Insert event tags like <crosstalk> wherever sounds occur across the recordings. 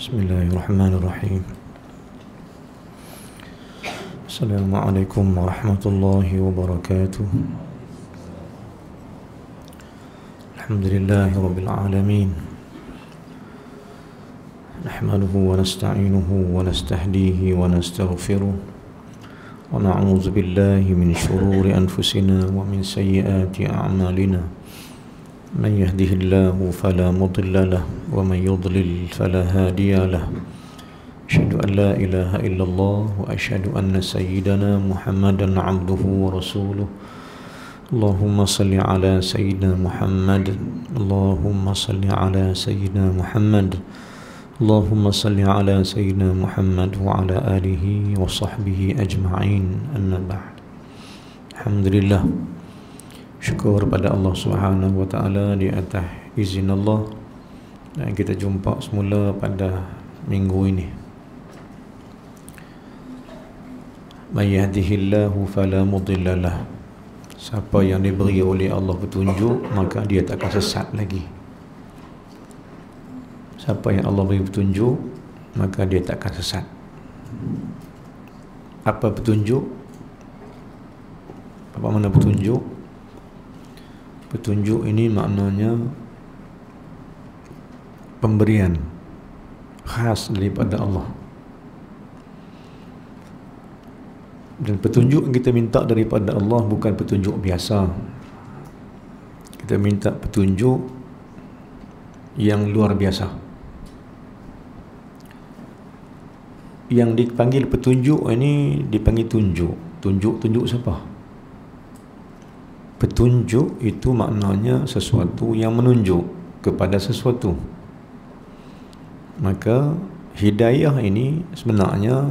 بسم الله الرحمن الرحيم السلام عليكم ورحمة الله وبركاته الحمد لله رب العالمين نحمده ونستعينه ونستهديه ونستغفره ونعوذ بالله من شرور أنفسنا ومن سيئات أعمالنا من يهده الله فلا مضل له ومن يضلل فلا هادي له أشهد أن لا إله إلا الله وأشهد أن سيدنا محمدا عبده ورسوله اللهم صل على سيدنا محمد اللهم صل على سيدنا محمد اللهم صل على سيدنا محمد وعلى آله وصحبه أجمعين أما بعد الحمد لله شكر pada Allah Subhanahu wa taala di atas izin Allah dan kita jumpa semula pada minggu ini man yahdihillahu fala mudillalah siapa yang diberi oleh Allah petunjuk maka dia tak akan sesat lagi siapa yang Allah beri petunjuk maka dia tak akan sesat apa petunjuk apa mana petunjuk petunjuk ini maknanya pemberian khas daripada Allah dan petunjuk yang kita minta daripada Allah bukan petunjuk biasa kita minta petunjuk yang luar biasa yang dipanggil petunjuk ini dipanggil tunjuk tunjuk-tunjuk siapa? petunjuk itu maknanya sesuatu yang menunjuk kepada sesuatu maka hidayah ini sebenarnya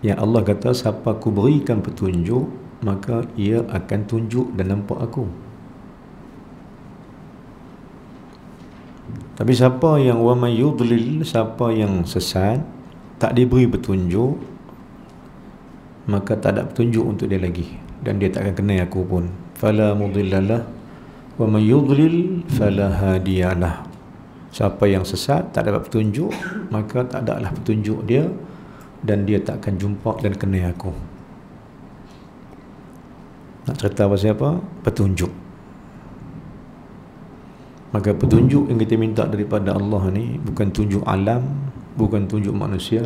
yang Allah kata siapa aku berikan petunjuk maka ia akan tunjuk dan nampak aku tapi siapa yang wa may yudlil siapa yang sesat tak diberi petunjuk maka tak ada petunjuk untuk dia lagi dan dia tak akan kenal aku pun fala mudillalah wa may yudlil fala hadiyalah siapa yang sesat tak dapat petunjuk maka tak ada lah petunjuk dia dan dia tak akan jumpa dan kenai aku nak cerita pasal apa? petunjuk maka petunjuk yang kita minta daripada Allah ni bukan tunjuk alam bukan tunjuk manusia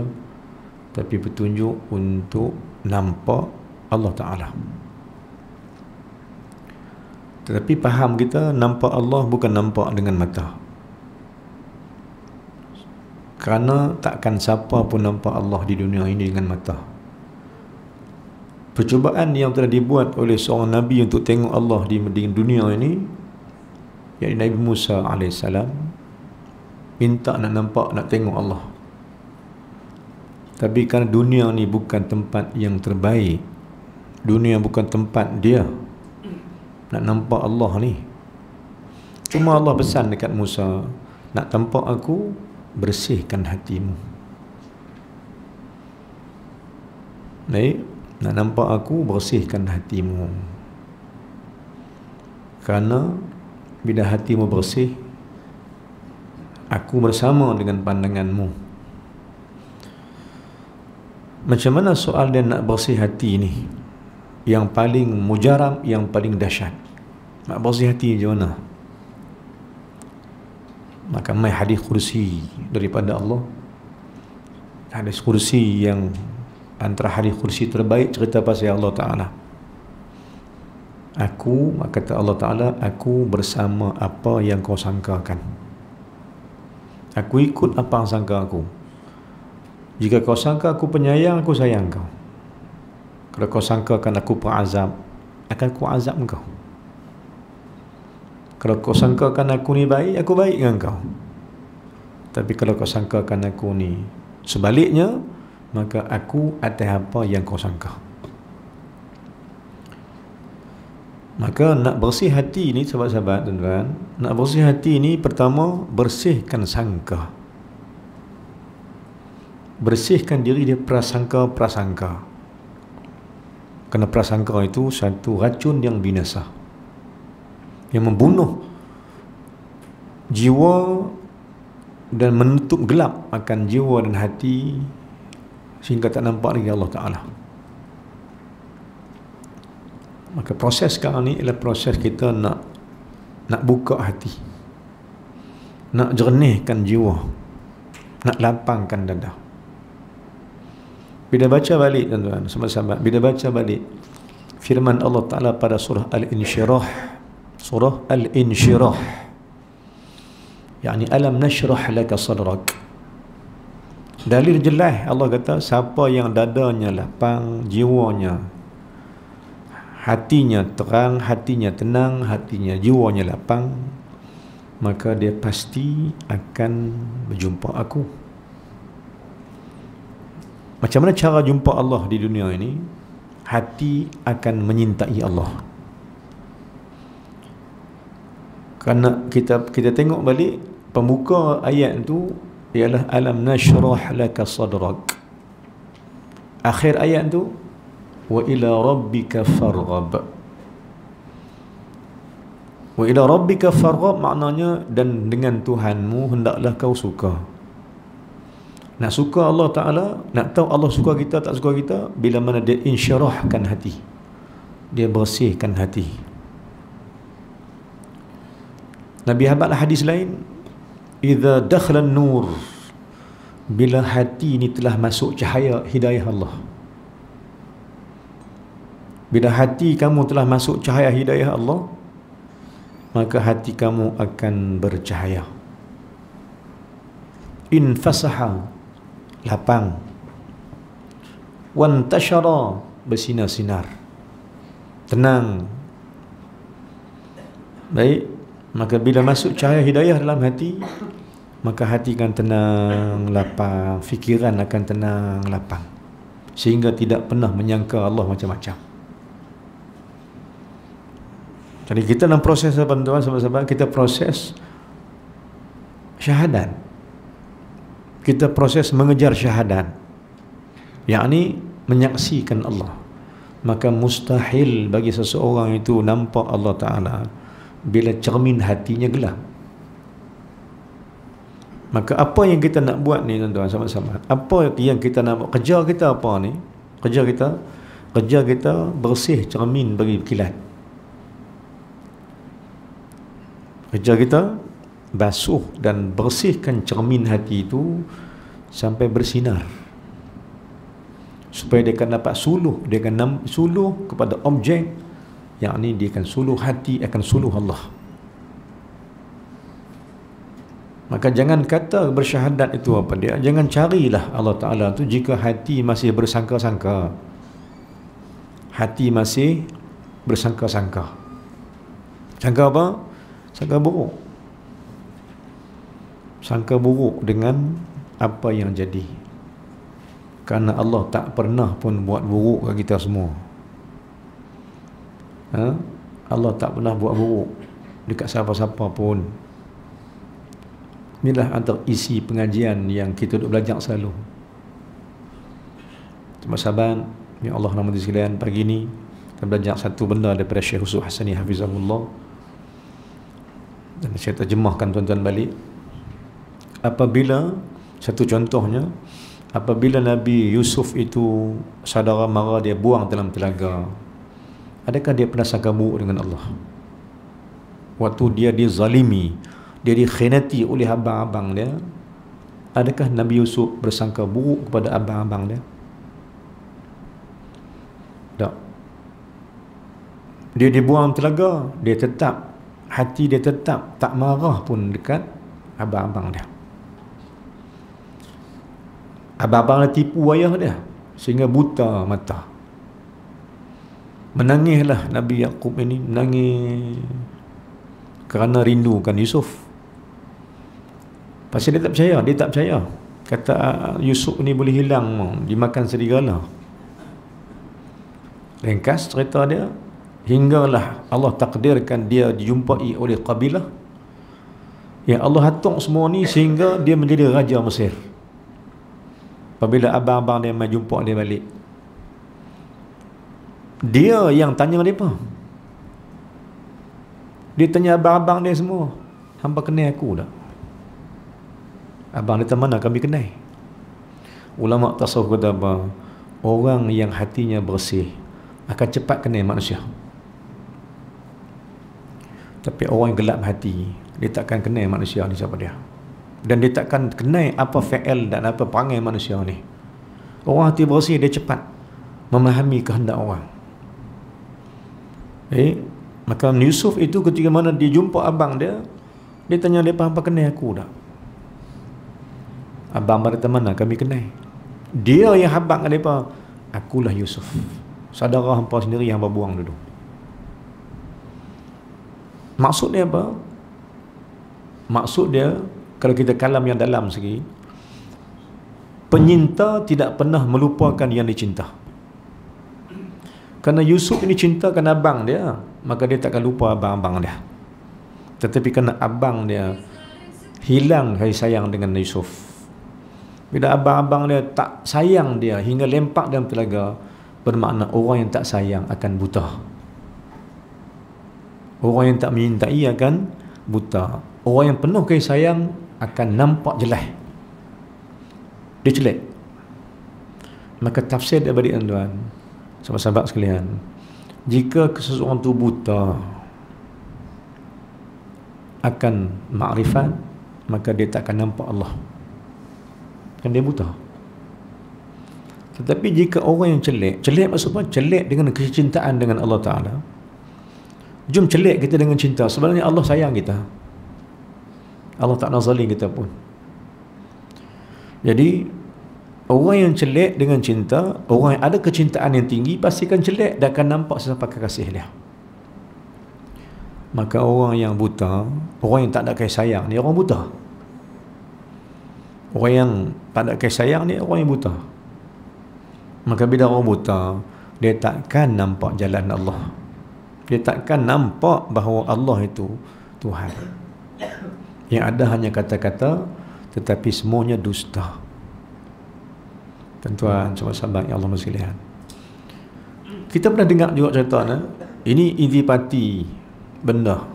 tapi petunjuk untuk nampak Allah Ta'ala tetapi faham kita nampak Allah bukan nampak dengan mata kerana takkan siapa pun nampak Allah di dunia ini dengan mata percubaan yang telah dibuat oleh seorang Nabi untuk tengok Allah di dunia ini yakni Nabi Musa AS minta nak nampak nak tengok Allah tapi kerana dunia ni bukan tempat yang terbaik dunia bukan tempat dia nak nampak Allah ni cuma Allah pesan dekat Musa nak tampak aku bersihkan hatimu baik nak nampak aku bersihkan hatimu kerana bila hatimu bersih aku bersama dengan pandanganmu macam mana soal dia nak bersih hati ni yang paling mujarab yang paling dahsyat nak bersih hati macam mana maka mai hadis kursi daripada Allah hadis kursi yang antara hadis kursi terbaik cerita pasal Allah Ta'ala aku kata Allah Ta'ala aku bersama apa yang kau sangkakan aku ikut apa yang sangka aku jika kau sangka aku penyayang aku sayang kau kalau kau sangka sangkakan aku pengazab akan ku azab kau kalau kau sangkakan aku ni baik, aku baik dengan kau. Tapi kalau kau sangkakan aku ni sebaliknya, maka aku atas apa yang kau sangka. Maka nak bersih hati ni sahabat-sahabat tuan-tuan, nak bersih hati ni pertama bersihkan sangka. Bersihkan diri dia prasangka-prasangka. Kerana prasangka itu satu racun yang binasa yang membunuh jiwa dan menutup gelap akan jiwa dan hati sehingga tak nampak lagi Allah Ta'ala maka proses sekarang ni ialah proses kita nak nak buka hati nak jernihkan jiwa nak lapangkan dada bila baca balik tuan-tuan sama-sama bila baca balik firman Allah Ta'ala pada surah Al-Insyirah surah al-insyirah yakni alam nashrah laka sadrak dalil jelas Allah kata siapa yang dadanya lapang jiwanya hatinya terang hatinya tenang hatinya jiwanya lapang maka dia pasti akan berjumpa aku macam mana cara jumpa Allah di dunia ini hati akan menyintai Allah kerana kita kita tengok balik pembuka ayat tu ialah alam nashrah laka sadrak akhir ayat tu wa ila rabbika farghab wa ila rabbika farghab maknanya dan dengan tuhanmu hendaklah kau suka nak suka Allah Ta'ala nak tahu Allah suka kita tak suka kita bila mana dia insyarahkan hati dia bersihkan hati Nabi habat lah hadis lain Iza dakhlan nur Bila hati ini telah masuk cahaya hidayah Allah Bila hati kamu telah masuk cahaya hidayah Allah Maka hati kamu akan bercahaya Infasaha Lapang wan tashara Bersinar-sinar Tenang Baik Maka bila masuk cahaya hidayah dalam hati Maka hati akan tenang, lapang Fikiran akan tenang, lapang Sehingga tidak pernah menyangka Allah macam-macam Jadi kita dalam proses tuan-tuan sahabat-sahabat Kita proses syahadat Kita proses mengejar syahadat Yang ini menyaksikan Allah Maka mustahil bagi seseorang itu nampak Allah Ta'ala bila cermin hatinya gelap maka apa yang kita nak buat ni tuan-tuan sama-sama apa yang kita nak buat kerja kita apa ni kerja kita kerja kita bersih cermin bagi kilat kerja kita basuh dan bersihkan cermin hati itu sampai bersinar supaya dia akan dapat suluh dia akan suluh kepada objek yang ini dia akan suluh hati akan suluh Allah maka jangan kata bersyahadat itu apa dia jangan carilah Allah Ta'ala tu jika hati masih bersangka-sangka hati masih bersangka-sangka sangka apa? sangka buruk sangka buruk dengan apa yang jadi kerana Allah tak pernah pun buat buruk ke kita semua ha? Allah tak pernah buat buruk dekat siapa-siapa pun inilah antara isi pengajian yang kita duduk belajar selalu cuma sahabat ya Allah nama di sekalian pagi ini kita belajar satu benda daripada Syekh Husuf Hassani Hafizahullah dan saya terjemahkan tuan-tuan balik apabila satu contohnya apabila Nabi Yusuf itu saudara mara dia buang dalam telaga Adakah dia pernah sagamu dengan Allah? Waktu dia dizalimi, dia dikhianati oleh abang-abang dia, adakah Nabi Yusuf bersangka buruk kepada abang-abang dia? Tak. Dia dibuang telaga, dia tetap hati dia tetap tak marah pun dekat abang-abang dia. Abang-abang dia tipu ayah dia sehingga buta mata menangislah Nabi Yakub ini menangis kerana rindukan Yusuf pasal dia tak percaya dia tak percaya kata Yusuf ni boleh hilang dimakan serigala ringkas cerita dia hinggalah Allah takdirkan dia dijumpai oleh kabilah Ya Allah hatuk semua ni sehingga dia menjadi raja Mesir. Apabila abang-abang dia mai jumpa dia balik, dia yang tanya mereka Dia tanya abang-abang dia semua Hampa kenai aku dah Abang dia mana kami kenai Ulama tasawuf kata apa Orang yang hatinya bersih Akan cepat kenai manusia Tapi orang yang gelap hati Dia takkan kenai manusia ni siapa dia Dan dia takkan kenai apa fa'al Dan apa perangai manusia ni Orang hati bersih dia cepat Memahami kehendak orang Eh, maka Yusuf itu ketika mana dia jumpa abang dia, dia tanya dia apa kenal aku tak? Abang berkata mana lah, kami kenal? Dia yang habang dengan mereka, akulah Yusuf. Saudara hampa sendiri yang berbuang dulu. Maksud dia apa? Maksud dia, kalau kita kalam yang dalam sikit, penyinta tidak pernah melupakan yang dicintai. Kerana Yusuf ini cintakan abang dia Maka dia takkan lupa abang-abang dia Tetapi kerana abang dia Hilang kasih sayang dengan Yusuf Bila abang-abang dia tak sayang dia Hingga lempak dalam telaga Bermakna orang yang tak sayang akan buta Orang yang tak menyintai akan buta Orang yang penuh kasih sayang akan nampak jelas Dia celik Maka tafsir daripada tuan-tuan sahabat-sahabat sekalian jika seseorang itu buta akan makrifat maka dia tak akan nampak Allah kan dia buta tetapi jika orang yang celik celik maksudnya apa? celik dengan kecintaan dengan Allah Ta'ala jom celik kita dengan cinta sebenarnya Allah sayang kita Allah tak nak zalim kita pun jadi Orang yang celik dengan cinta, orang yang ada kecintaan yang tinggi pastikan celik dan akan nampak sesapa kekasih dia. Maka orang yang buta, orang yang tak ada kasih sayang ni orang buta. Orang yang tak ada kasih sayang ni orang yang buta. Maka bila orang buta, dia takkan nampak jalan Allah. Dia takkan nampak bahawa Allah itu Tuhan. Yang ada hanya kata-kata tetapi semuanya dusta tuan-tuan semua sahabat yang Allah sekalian kita pernah dengar juga cerita ni ini intipati benda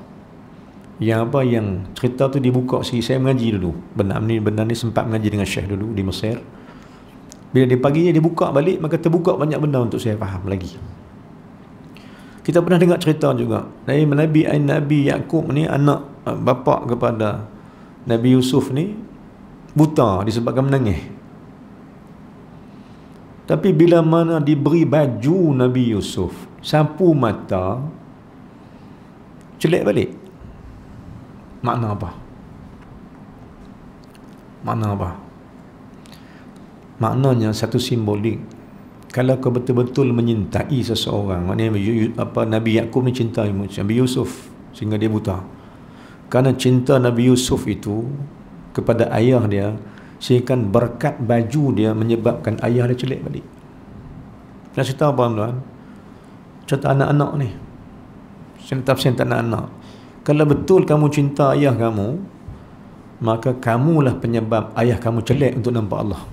yang apa yang cerita tu dibuka sekali saya mengaji dulu benda ni benda ni sempat mengaji dengan syekh dulu di Mesir bila dia paginya dibuka balik maka terbuka banyak benda untuk saya faham lagi kita pernah dengar cerita juga dari Nabi Ain Nabi Yaakub ni anak eh, bapa kepada Nabi Yusuf ni buta disebabkan menangis tapi bila mana diberi baju Nabi Yusuf, sampu mata, celik balik. Makna apa? Makna apa? Maknanya satu simbolik. Kalau kau betul-betul menyintai seseorang, maknanya apa Nabi Yakub ni mencintai Nabi Yusuf sehingga dia buta. Karena cinta Nabi Yusuf itu kepada ayah dia, Sehingga berkat baju dia menyebabkan ayah dia celik balik. Nak cerita apa tuan-tuan? Cerita anak-anak ni. Sentap-sentap anak-anak. Kalau betul kamu cinta ayah kamu, maka kamulah penyebab ayah kamu celik untuk nampak Allah.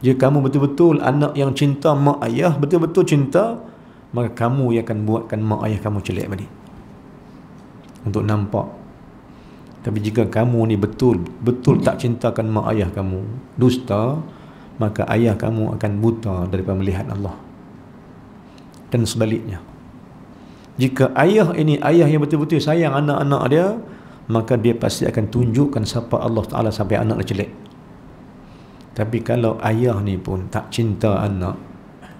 Jika kamu betul-betul anak yang cinta mak ayah, betul-betul cinta, maka kamu yang akan buatkan mak ayah kamu celik balik. Untuk nampak tapi jika kamu ni betul Betul tak cintakan mak ayah kamu Dusta Maka ayah kamu akan buta daripada melihat Allah Dan sebaliknya Jika ayah ini Ayah yang betul-betul sayang anak-anak dia Maka dia pasti akan tunjukkan Siapa Allah Ta'ala sampai anak dia jelek Tapi kalau ayah ni pun Tak cinta anak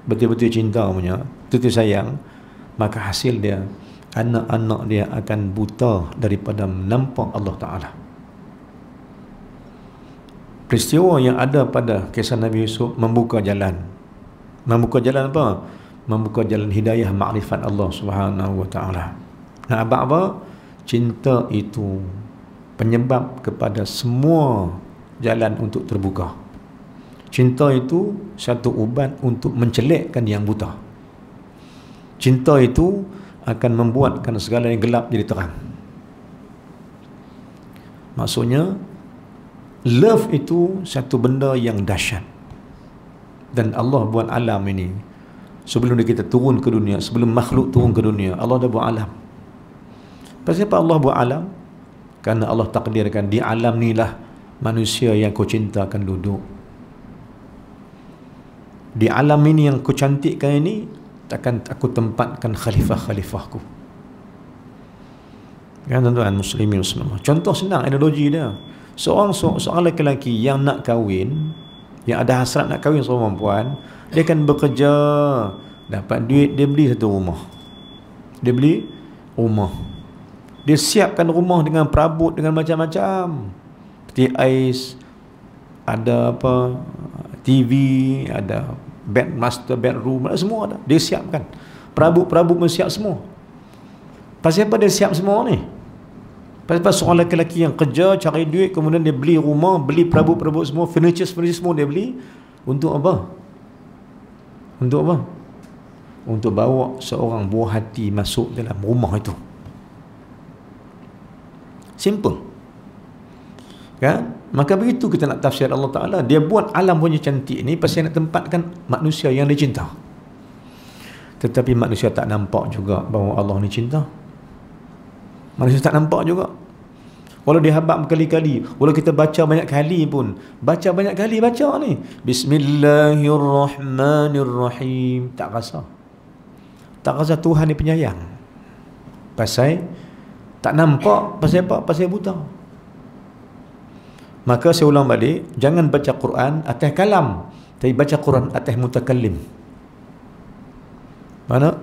Betul-betul cinta punya Betul-betul sayang Maka hasil dia anak-anak dia akan buta daripada menampak Allah Ta'ala peristiwa yang ada pada kisah Nabi Yusuf membuka jalan membuka jalan apa? membuka jalan hidayah makrifat Allah Subhanahu Wa Ta'ala nak apa, apa? cinta itu penyebab kepada semua jalan untuk terbuka cinta itu satu ubat untuk mencelekkan yang buta cinta itu akan membuatkan segala yang gelap jadi terang maksudnya love itu satu benda yang dahsyat dan Allah buat alam ini sebelum kita turun ke dunia sebelum makhluk turun ke dunia Allah dah buat alam pasal apa Allah buat alam kerana Allah takdirkan di alam ni lah manusia yang kau cintakan duduk di alam ini yang kau cantikkan ini Takkan aku tempatkan khalifah-khalifahku kan tuan-tuan muslimin muslimah contoh senang analogi dia seorang seorang lelaki yang nak kahwin yang ada hasrat nak kahwin seorang perempuan dia akan bekerja dapat duit dia beli satu rumah dia beli rumah dia siapkan rumah dengan perabot dengan macam-macam seperti ais ada apa TV ada bed master bedroom semua ada dia siapkan perabot-perabot pun siap semua pasal apa dia siap semua ni pasal apa seorang lelaki yang kerja cari duit kemudian dia beli rumah beli perabot-perabot semua furniture-furniture semua dia beli untuk apa untuk apa untuk bawa seorang buah hati masuk dalam rumah itu simple kan maka begitu kita nak tafsir Allah Taala dia buat alam punya cantik ni pasal nak tempatkan manusia yang Dia cinta. tetapi manusia tak nampak juga bahawa Allah ni cinta manusia tak nampak juga walau habak berkali-kali walau kita baca banyak kali pun baca banyak kali baca ni bismillahirrahmanirrahim tak rasa tak rasa Tuhan ni penyayang pasal tak nampak pasal apa pasal buta Maka saya ulang balik, jangan baca Quran atas kalam, tapi baca Quran atas mutakallim. Mana?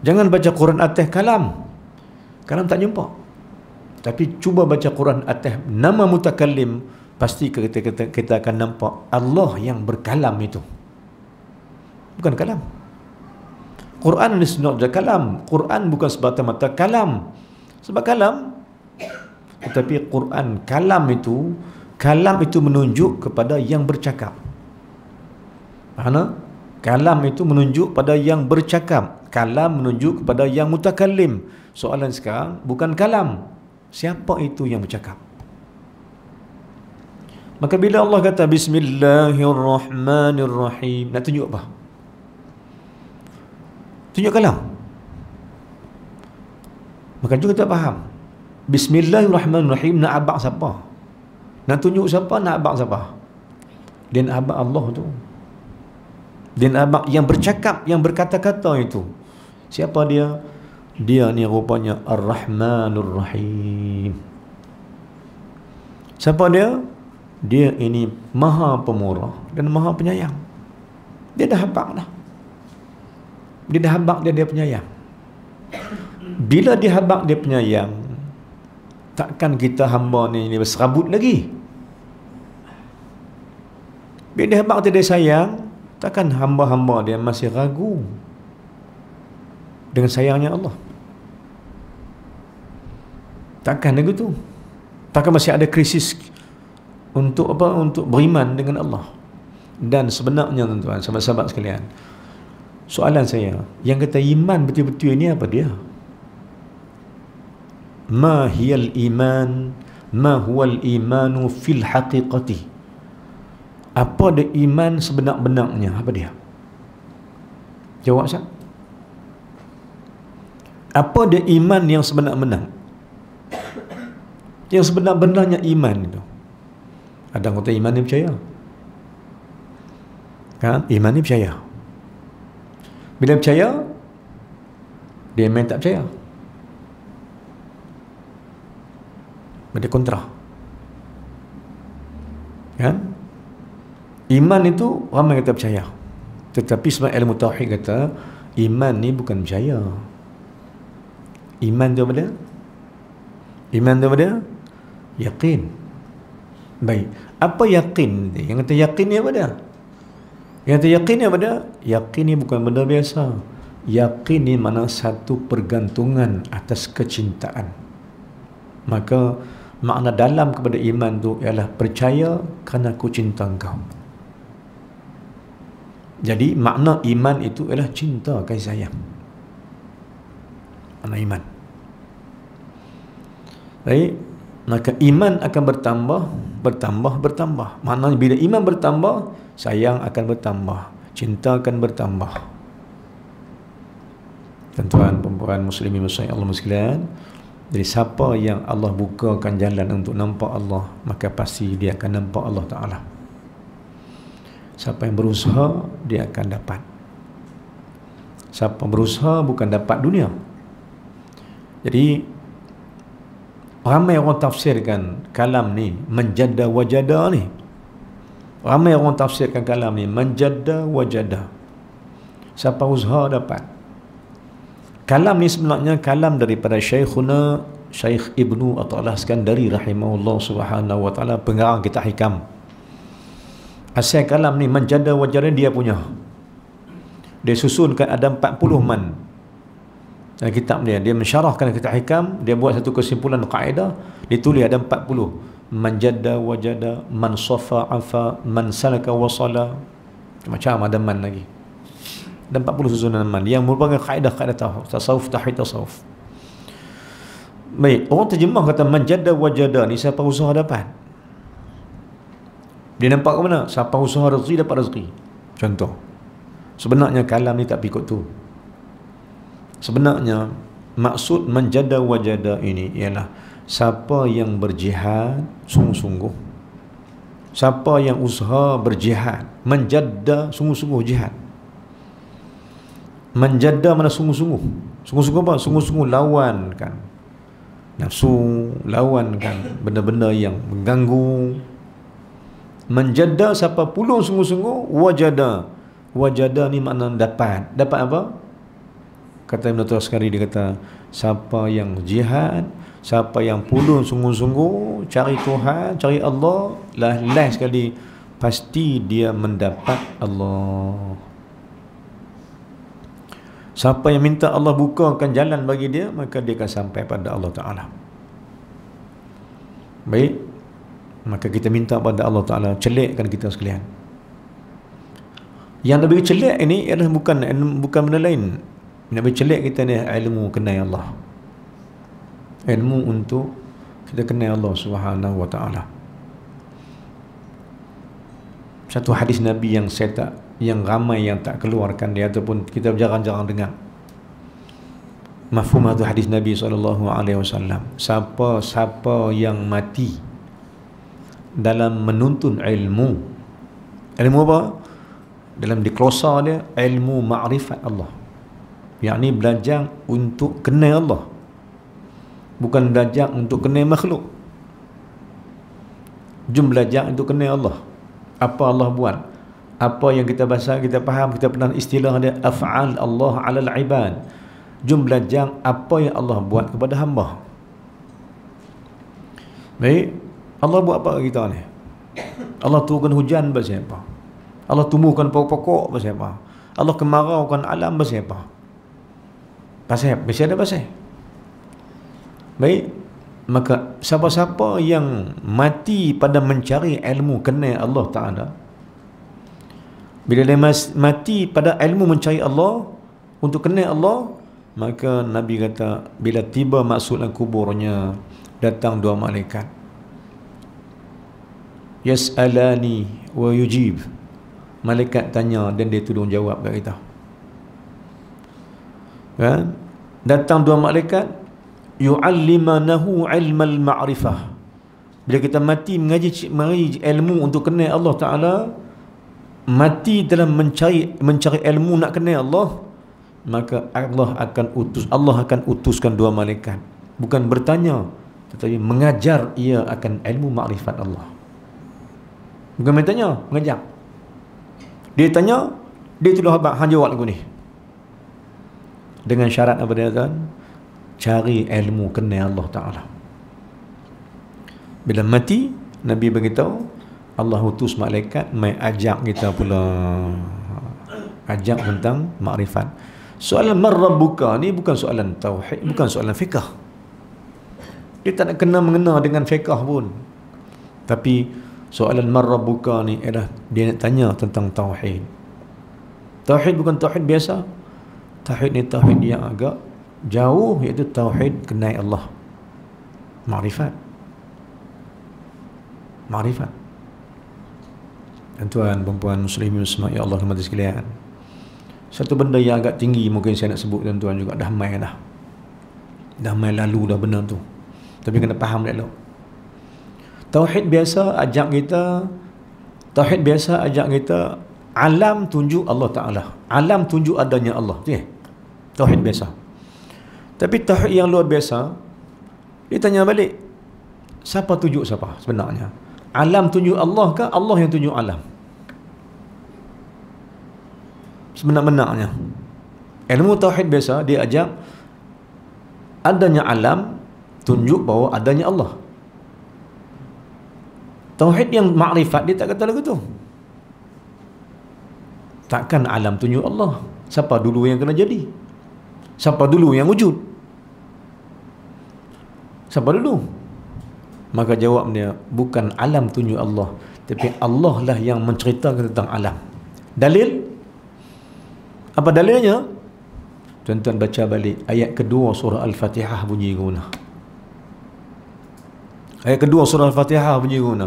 Jangan baca Quran atas kalam. Kalam tak jumpa. Tapi cuba baca Quran atas nama mutakallim, pasti kita, kita, kita akan nampak Allah yang berkalam itu. Bukan kalam. Quran is not the kalam. Quran bukan sebatang-mata kalam. Sebab kalam tetapi Quran kalam itu kalam itu menunjuk kepada yang bercakap mana kalam itu menunjuk pada yang bercakap kalam menunjuk kepada yang mutakallim soalan sekarang bukan kalam siapa itu yang bercakap maka bila Allah kata bismillahirrahmanirrahim nak tunjuk apa tunjuk kalam maka juga tak faham Bismillahirrahmanirrahim nak abak siapa? Nak tunjuk siapa nak abak siapa? Dia nak abak Allah tu. Dia nak abak yang bercakap, yang berkata-kata itu. Siapa dia? Dia ni rupanya Ar-Rahmanur Rahim. Siapa dia? Dia ini Maha Pemurah dan Maha Penyayang. Dia dah habaq dah. Dia dah habaq dia dia penyayang. Bila dia habak dia penyayang, takkan kita hamba ni, ni berserabut lagi bila dia hebat dia sayang takkan hamba-hamba dia masih ragu dengan sayangnya Allah takkan lagi tu takkan masih ada krisis untuk apa untuk beriman dengan Allah dan sebenarnya tuan-tuan sahabat-sahabat sekalian soalan saya yang kata iman betul-betul ini apa dia ما هي الإيمان ما هو الإيمان في الحقيقة apa ada iman sebenar-benarnya apa dia jawab saya apa ada iman yang sebenar-benar yang sebenar-benarnya iman itu ada kata iman ni percaya kan iman ni percaya bila percaya dia main tak percaya benda kontra kan iman itu ramai kata percaya tetapi sebab ilmu tauhid kata iman ni bukan percaya iman tu apa iman tu apa yakin baik apa yakin ni yang kata yakin ni apa dia yang kata yakin ni apa dia yakin ni bukan benda biasa yakin ni mana satu pergantungan atas kecintaan maka makna dalam kepada iman tu ialah percaya kerana aku cinta engkau jadi makna iman itu ialah cinta kasih sayang makna iman baik maka iman akan bertambah bertambah bertambah maknanya bila iman bertambah sayang akan bertambah cinta akan bertambah tuan-tuan perempuan muslimin muslimin Allah muslimin jadi siapa yang Allah bukakan jalan untuk nampak Allah Maka pasti dia akan nampak Allah Ta'ala Siapa yang berusaha dia akan dapat Siapa berusaha bukan dapat dunia Jadi Ramai orang tafsirkan kalam ni Menjada wajada ni Ramai orang tafsirkan kalam ni Menjada wajada Siapa usaha dapat kalam ni sebenarnya kalam daripada Syekhuna Syekh Ibnu Athalah Iskandari rahimahullah subhanahu wa taala pengarang kitab hikam. Asyik kalam ni manjada wajaran dia punya. Dia susunkan ada 40 man. Dan kitab dia dia mensyarahkan kitab hikam, dia buat satu kesimpulan kaedah, ditulis ada 40. Man jadda wajada, man safa afa, man salaka wasala. Macam-macam ada man lagi dan 40 susunan amal yang merupakan kaedah-kaedah tauhid tasawuf tauhid tasawuf baik orang terjemah kata man jadda wajada ni siapa usaha dapat dia nampak ke mana siapa usaha rezeki dapat rezeki contoh sebenarnya kalam ni tak pikut tu sebenarnya maksud man jadda wajada ini ialah siapa yang berjihad sungguh-sungguh siapa yang usaha berjihad menjadda sungguh-sungguh jihad Menjadah mana sungguh-sungguh Sungguh-sungguh apa? Sungguh-sungguh lawan kan Nafsu Lawan kan Benda-benda yang mengganggu Menjadah siapa puluh sungguh-sungguh Wajadah Wajadah ni makna dapat Dapat apa? Kata Ibn Tuhan sekali dia kata Siapa yang jihad Siapa yang puluh sungguh-sungguh Cari Tuhan, cari Allah Lah lah sekali Pasti dia mendapat Allah Siapa yang minta Allah bukakan jalan bagi dia Maka dia akan sampai pada Allah Ta'ala Baik Maka kita minta pada Allah Ta'ala Celikkan kita sekalian Yang lebih celik ini adalah bukan bukan benda lain Yang lebih celik kita ni ilmu kenai Allah Ilmu untuk kita kenai Allah Subhanahu Wa satu hadis Nabi yang saya tak yang ramai yang tak keluarkan dia ataupun kita jarang-jarang dengar mafhum hadis hadis Nabi saw. alaihi wasallam siapa siapa yang mati dalam menuntun ilmu ilmu apa dalam diklosa dia ilmu makrifat Allah Yang ni belajar untuk kenal Allah bukan belajar untuk kenal makhluk jom belajar untuk kenal Allah apa Allah buat apa yang kita baca kita faham kita pernah istilah dia af'al Allah 'ala al-ibad jumlah jang apa yang Allah buat kepada hamba baik Allah buat apa kita ni Allah turunkan hujan bagi apa Allah tumbuhkan pokok-pokok bagi apa Allah kemaraukan alam bagi apa pasal mesti ada pasal baik maka siapa-siapa yang mati pada mencari ilmu kenal Allah Taala bila dia mati pada ilmu mencari Allah Untuk kenal Allah Maka Nabi kata Bila tiba maksud kuburnya Datang dua malaikat Yas'alani wa yujib Malaikat tanya dan dia tolong jawab kat kita kan? Datang dua malaikat Yu'allimanahu ilmal ma'rifah Bila kita mati mengaji mengaji ilmu untuk kenal Allah Ta'ala mati dalam mencari mencari ilmu nak kenal Allah maka Allah akan utus Allah akan utuskan dua malaikat bukan bertanya tetapi mengajar ia akan ilmu makrifat Allah bukan bertanya mengajar dia tanya dia tulah habaq hang jawab lagu ni dengan syarat apa dia kan cari ilmu kenal Allah taala bila mati nabi beritahu Allah utus malaikat mai ajak kita pula ajak tentang makrifat. Soalan marrabuka ni bukan soalan tauhid, bukan soalan fiqh. Dia tak nak kena mengena dengan fiqh pun. Tapi soalan marrabuka ni adalah dia nak tanya tentang tauhid. Tauhid bukan tauhid biasa. Tauhid ni tauhid yang agak jauh iaitu tauhid kenai Allah. Makrifat. Makrifat tuan-tuan, perempuan, muslimin, semua ya Allah, kematian sekalian satu benda yang agak tinggi mungkin saya nak sebut tuan-tuan juga dah mai dah dah mai lalu dah benda tu tapi kena faham dia elok tauhid biasa ajak kita tauhid biasa ajak kita alam tunjuk Allah Taala alam tunjuk adanya Allah tu tauhid biasa tapi tauhid yang luar biasa dia tanya balik siapa tunjuk siapa sebenarnya alam tunjuk Allah ke Allah yang tunjuk alam sebenar-benarnya ilmu tauhid biasa dia ajak adanya alam tunjuk bahawa adanya Allah tauhid yang makrifat dia tak kata lagi tu takkan alam tunjuk Allah siapa dulu yang kena jadi siapa dulu yang wujud siapa dulu maka jawab dia bukan alam tunjuk Allah tapi Allah lah yang menceritakan tentang alam dalil apa dalilnya tuan-tuan baca balik ayat kedua surah Al-Fatihah bunyi guna ayat kedua surah Al-Fatihah bunyi guna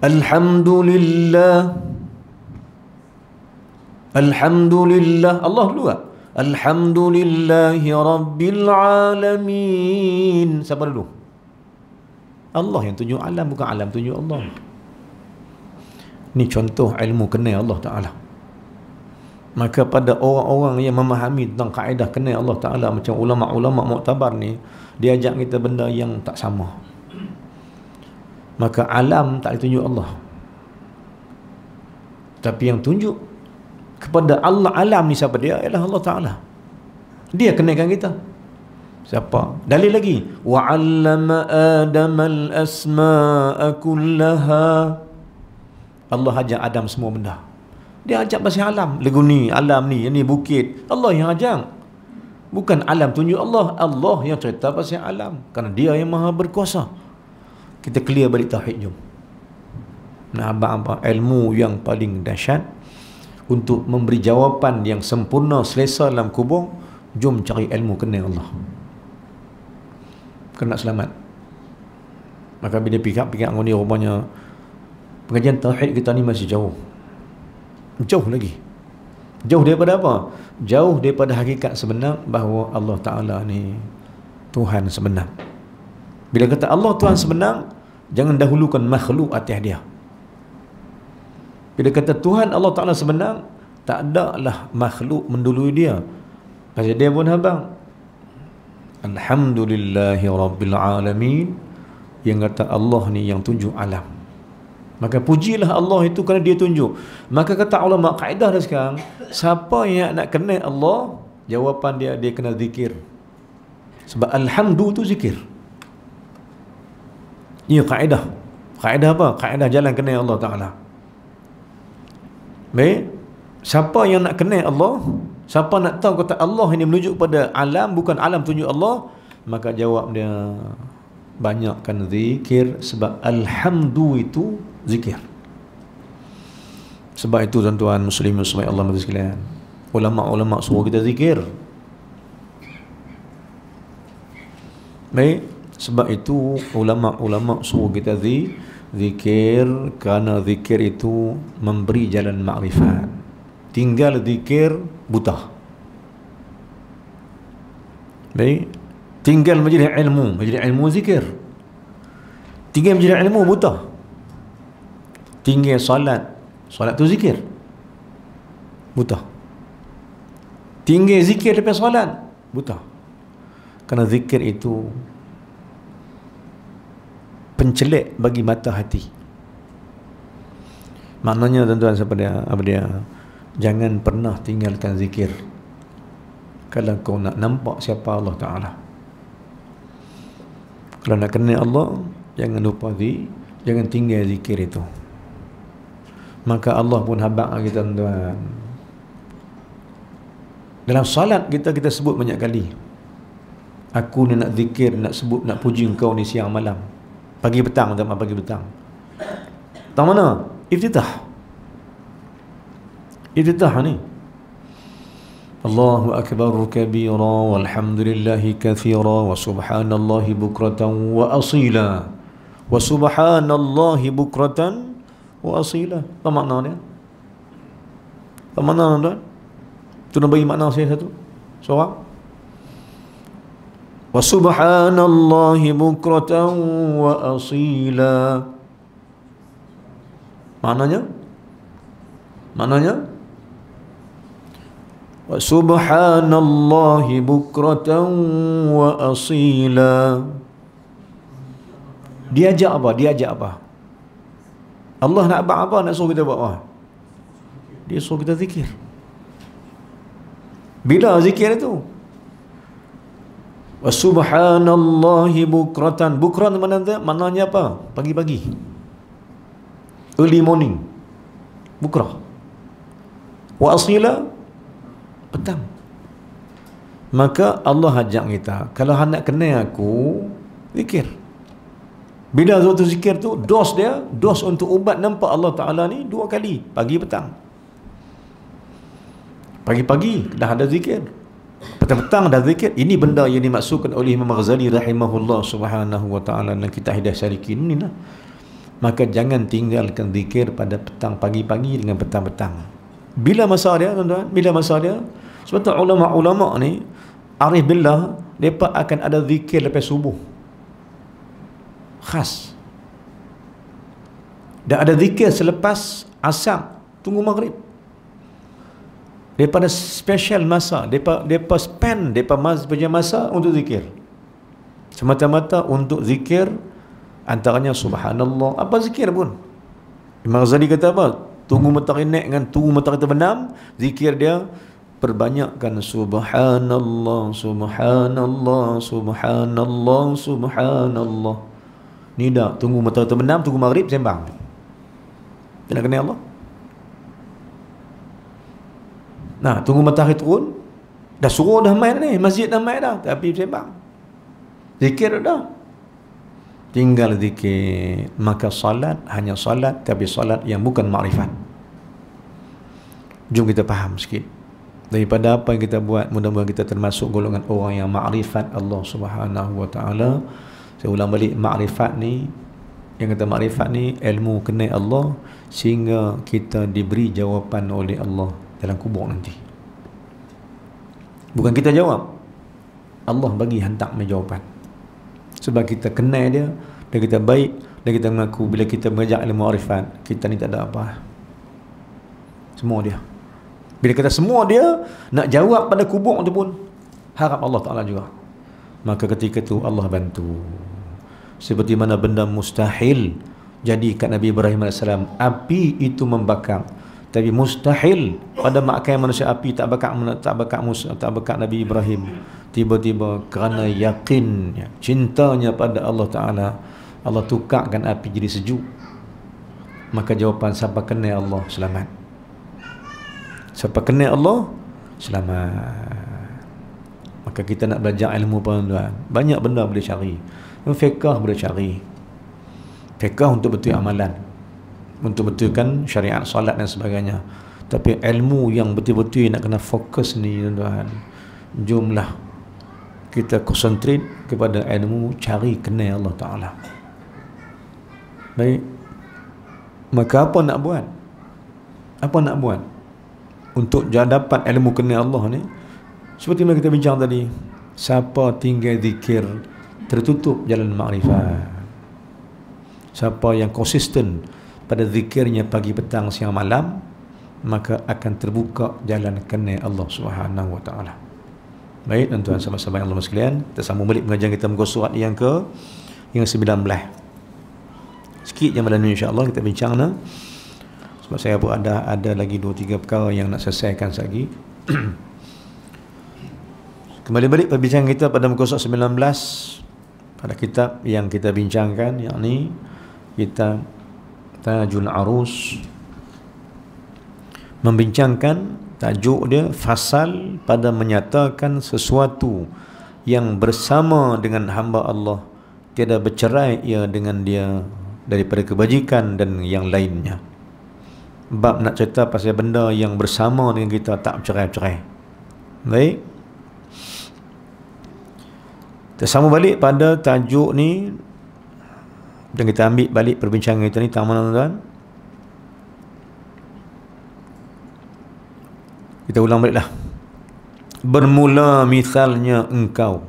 Alhamdulillah Alhamdulillah Allah dulu kan? Alhamdulillahi Rabbil Alamin Siapa dulu? Allah yang tunjuk alam bukan alam tunjuk Allah ni contoh ilmu kenal Allah Ta'ala maka pada orang-orang yang memahami tentang kaedah kenal Allah Ta'ala macam ulama-ulama muktabar ni dia ajak kita benda yang tak sama maka alam tak ditunjuk Allah tapi yang tunjuk kepada Allah alam ni siapa dia ialah Allah Ta'ala dia kenalkan kita siapa dalil lagi wa 'allama al asma'a kullaha Allah ajak Adam semua benda dia ajak pasal alam lagu ni alam ni ini bukit Allah yang ajak bukan alam tunjuk Allah Allah yang cerita pasal alam kerana dia yang maha berkuasa kita clear balik tauhid jom nah apa-apa ilmu yang paling dahsyat untuk memberi jawapan yang sempurna selesa dalam kubur jom cari ilmu kena Allah Kena selamat maka bila pingat-pingat ngoni rupanya pengajian tauhid kita ni masih jauh jauh lagi jauh daripada apa jauh daripada hakikat sebenar bahawa Allah Taala ni Tuhan sebenar bila kata Allah Tuhan sebenar jangan dahulukan makhluk atas dia bila kata Tuhan Allah Ta'ala sebenar Tak ada lah makhluk mendului dia Pasal dia pun habang Alhamdulillahi Rabbil Alamin Yang kata Allah ni yang tunjuk alam Maka pujilah Allah itu kerana dia tunjuk Maka kata ulama kaedah dah sekarang Siapa yang nak kena Allah Jawapan dia, dia kena zikir Sebab Alhamdu itu zikir Ini kaedah Kaedah apa? Kaedah jalan kena Allah Ta'ala Baik Siapa yang nak kena Allah Siapa nak tahu kata Allah ini menunjuk pada alam bukan alam tunjuk Allah? Maka jawab dia banyakkan zikir sebab alhamdu itu zikir. Sebab itu tuan-tuan muslim muslimat Allah mesti sekalian. Ulama-ulama suruh kita zikir. Baik, sebab itu ulama-ulama suruh kita zikir kerana zikir itu memberi jalan makrifat tinggal zikir buta baik tinggal majlis ilmu majlis ilmu zikir tinggal majlis ilmu buta tinggal solat solat tu zikir buta tinggal zikir lepas solat buta kerana zikir itu pencelik bagi mata hati maknanya tuan-tuan siapa dia apa dia jangan pernah tinggalkan zikir kalau kau nak nampak siapa Allah Ta'ala kalau nak kenal Allah jangan lupa di jangan tinggal zikir itu maka Allah pun habak kita tuan dalam salat kita kita sebut banyak kali aku ni nak zikir nak sebut nak puji kau ni siang malam pagi petang tak pagi petang tak mana iftitah ittah ni Allahu akbar kabira walhamdulillahi kathira wa subhanallahi bukratan wa asila wa subhanallahi bukratan wa asila apa makna dia apa makna tuan tuan tu nak bagi makna saya satu seorang wa subhanallahi bukratan wa asila maknanya maknanya وسبحان الله بكرة وأصيلا diajak apa diajak apa Allah nak buat apa nak suruh kita buat apa dia suruh kita zikir bila zikir itu wa subhanallahi bukratan bukran maknanya maknanya apa pagi-pagi early morning bukra wa asila petang maka Allah ajak kita kalau nak kenal aku zikir bila Zohar tu zikir tu dos dia dos untuk ubat nampak Allah Ta'ala ni dua kali pagi petang pagi-pagi dah ada zikir petang-petang dah zikir ini benda yang dimaksudkan oleh Imam Ghazali rahimahullah subhanahu wa ta'ala dan kita hidah syarikin ni lah maka jangan tinggalkan zikir pada petang pagi-pagi dengan petang-petang bila masa dia tuan-tuan? Bila masa dia? Sebab tu ulama-ulama ni arif billah depa akan ada zikir lepas subuh. Khas. Dan ada zikir selepas asam tunggu maghrib. Daripada special masa, depa depa spend depa mas punya masa untuk zikir. Semata-mata untuk zikir antaranya subhanallah, apa zikir pun. Imam Ghazali kata apa? Tunggu matahari naik dengan tunggu matahari terbenam Zikir dia Perbanyakkan Subhanallah Subhanallah Subhanallah Subhanallah Ni dah Tunggu matahari terbenam Tunggu maghrib sembang Dia nak kenal Allah Nah tunggu matahari turun Dah suruh dah main ni Masjid dah main dah Tapi sembang Zikir dah tinggal zikir maka salat hanya salat tapi salat yang bukan makrifat jom kita faham sikit daripada apa yang kita buat mudah-mudahan kita termasuk golongan orang yang makrifat Allah Subhanahu wa taala saya ulang balik makrifat ni yang kata makrifat ni ilmu kena Allah sehingga kita diberi jawapan oleh Allah dalam kubur nanti bukan kita jawab Allah bagi hantar jawapan sebab kita kenal dia dan kita baik dan kita mengaku bila kita mengajak ilmu arifat kita ni tak ada apa semua dia bila kata semua dia nak jawab pada kubur tu pun harap Allah Ta'ala juga maka ketika tu Allah bantu seperti mana benda mustahil jadi kat Nabi Ibrahim AS api itu membakar tapi mustahil pada makan manusia api tak bakar tak bakar Musa tak bakar Nabi Ibrahim tiba-tiba kerana yakinnya cintanya pada Allah Ta'ala Allah tukarkan api jadi sejuk maka jawapan siapa kenal Allah selamat siapa kenal Allah selamat maka kita nak belajar ilmu tuan banyak benda boleh cari fiqah boleh cari fiqah untuk betul amalan untuk betulkan syariat solat dan sebagainya tapi ilmu yang betul-betul nak kena fokus ni tuan-tuan jumlah kita konsentrate kepada ilmu cari kenal Allah Ta'ala baik maka apa nak buat apa nak buat untuk dapat ilmu kenal Allah ni seperti mana kita bincang tadi siapa tinggal zikir tertutup jalan makrifat siapa yang konsisten pada zikirnya pagi petang siang malam maka akan terbuka jalan kenal Allah Subhanahu wa taala Baik tuan-tuan sama-sama yang Allah sekalian Kita sambung balik pengajian kita muka surat yang ke Yang sembilan belah Sikit je malam ni Allah kita bincang Nah, Sebab saya pun ada Ada lagi dua tiga perkara yang nak selesaikan lagi. <clears throat> Kembali balik perbincangan kita Pada muka surat sembilan belas Pada kitab yang kita bincangkan Yang ni kitab Tajul Arus Membincangkan tajuk dia fasal pada menyatakan sesuatu yang bersama dengan hamba Allah tiada bercerai ia dengan dia daripada kebajikan dan yang lainnya bab nak cerita pasal benda yang bersama dengan kita tak bercerai-cerai baik kita sama balik pada tajuk ni dan kita ambil balik perbincangan kita ni tamu tuan-tuan Kita ulang baliklah. Bermula misalnya engkau.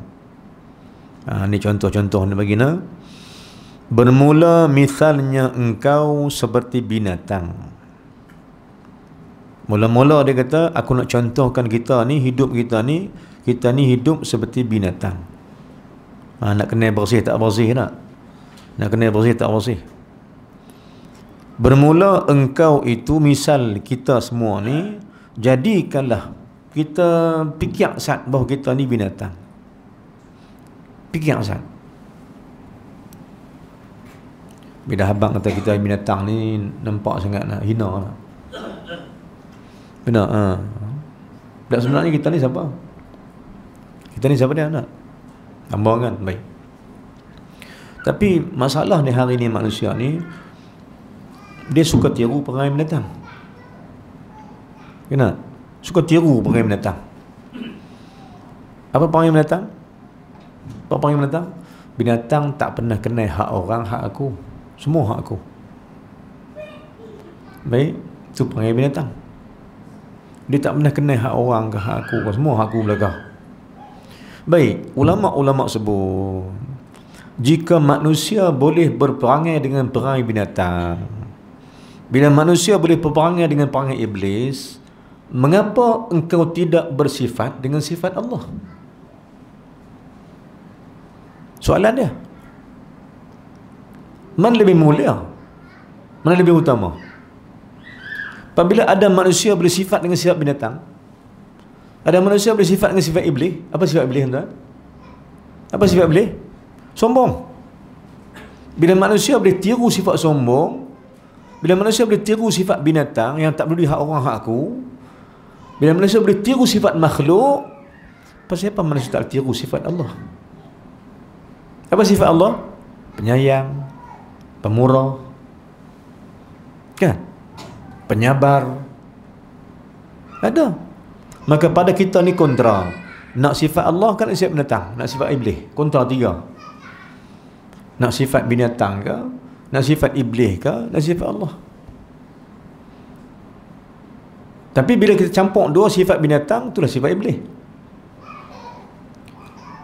Ha, ini contoh-contoh ni bagi Bermula misalnya engkau seperti binatang. Mula-mula dia kata, aku nak contohkan kita ni, hidup kita ni, kita ni hidup seperti binatang. Ha, nak kena bersih tak bersih nak? Nak kena bersih tak bersih? Bermula engkau itu misal kita semua ni jadikanlah kita fikir saat bahawa kita ni binatang fikir saat bila habang kata kita binatang ni nampak sangat nak hina lah benar ha. tak sebenarnya kita ni siapa kita ni siapa dia anak tambang kan baik tapi masalah ni hari ni manusia ni dia suka tiru perangai binatang Kena Suka tiru perangai mendatang Apa perangai mendatang? Apa perangai mendatang? Binatang tak pernah kenal hak orang, hak aku Semua hak aku Baik Itu perangai binatang Dia tak pernah kenal hak orang ke hak aku Semua hak aku belakang Baik, ulama-ulama sebut jika manusia boleh berperangai dengan perangai binatang bila manusia boleh berperangai dengan perangai iblis Mengapa engkau tidak bersifat dengan sifat Allah? Soalan dia. Mana lebih mulia? Mana lebih utama? Apabila ada manusia bersifat dengan sifat binatang, ada manusia bersifat dengan sifat iblis, apa sifat iblis tuan? Apa sifat iblis? Sombong. Bila manusia boleh tiru sifat sombong, bila manusia boleh tiru sifat binatang yang tak peduli hak orang hak aku, bila manusia boleh tiru sifat makhluk Pasal apa manusia tak tiru sifat Allah Apa sifat Allah? Penyayang Pemurah Kan? Penyabar Ada Maka pada kita ni kontra Nak sifat Allah kan nak sifat binatang Nak sifat iblis Kontra tiga Nak sifat binatang ke Nak sifat iblis ke Nak sifat Allah tapi bila kita campur dua sifat binatang, itulah sifat iblis.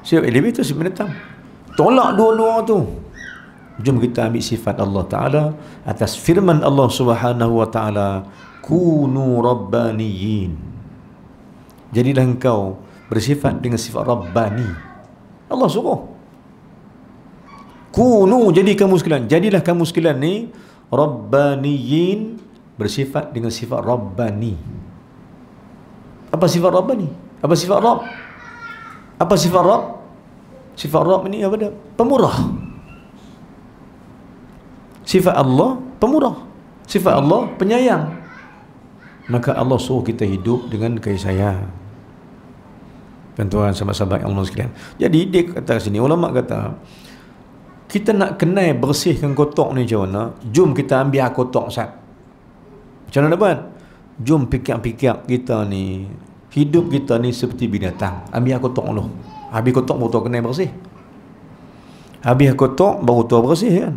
Sifat iblis itu sifat binatang. Tolak dua-dua tu. Jom kita ambil sifat Allah Ta'ala atas firman Allah Subhanahu Wa Ta'ala. Kunu Rabbaniyin. Jadilah engkau bersifat dengan sifat Rabbani. Allah suruh. Kunu jadi kamu sekalian. Jadilah kamu sekalian ni Rabbaniyin bersifat dengan sifat Rabbani. Apa sifat Rabbani? Apa sifat Rabb? Apa sifat Rabb? Sifat Rabb ini apa dia? Pemurah. Sifat Allah pemurah. Sifat Allah penyayang. Maka Allah suruh kita hidup dengan kasih sayang. Tuan-tuan sama-sama Allah sekalian. Jadi dia kata sini ulama kata kita nak kenai bersihkan kotak ni macam mana? Jom kita ambil kotak satu. Macam mana dapat? Jom pikir-pikir kita ni Hidup kita ni seperti binatang Ambil aku tok dulu Habis aku tok baru tuan kena bersih Habis aku tok baru tuan bersih kan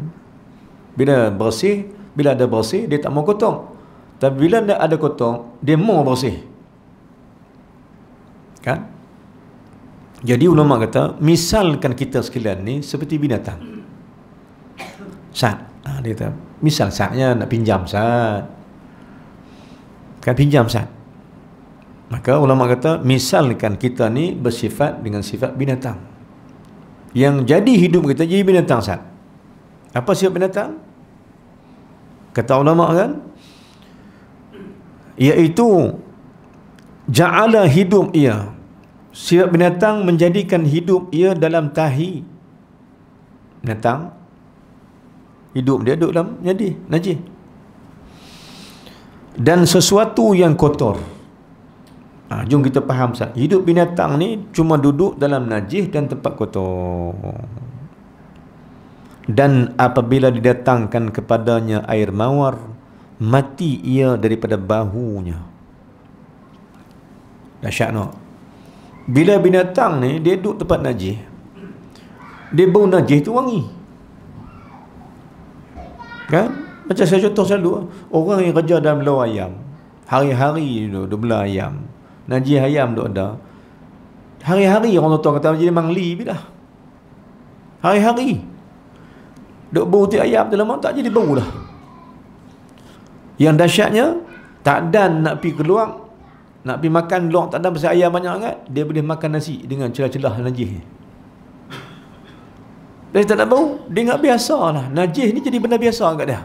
Bila bersih Bila ada bersih dia tak mau kotor Tapi bila ada kotor Dia mau bersih Kan Jadi ulama kata Misalkan kita sekalian ni seperti binatang Sat ha, misal saatnya nak pinjam saat Kan pinjam sah. Maka ulama kata misalkan kita ni bersifat dengan sifat binatang. Yang jadi hidup kita jadi binatang sah. Apa sifat binatang? Kata ulama kan? Iaitu ja'ala hidup ia sifat binatang menjadikan hidup ia dalam tahi binatang hidup dia duduk dalam jadi najis dan sesuatu yang kotor ha, jom kita faham sah. hidup binatang ni cuma duduk dalam najih dan tempat kotor dan apabila didatangkan kepadanya air mawar mati ia daripada bahunya Dah syak no bila binatang ni dia duduk tempat najih dia bau najih tu wangi kan macam saya contoh selalu Orang yang kerja dalam law ayam Hari-hari tu Dia bela ayam Najib ayam tu ada Hari-hari orang tuan kata Jadi mangli bila, Hari-hari Duk bau ti ayam tu lama tak jadi bau lah Yang dahsyatnya Tak dan nak pergi keluar Nak pi makan luar tak dan Pasal ayam banyak kan Dia boleh makan nasi Dengan celah-celah najih Dia tak nak bau Dia ingat biasa lah Najih ni jadi benda biasa kat dia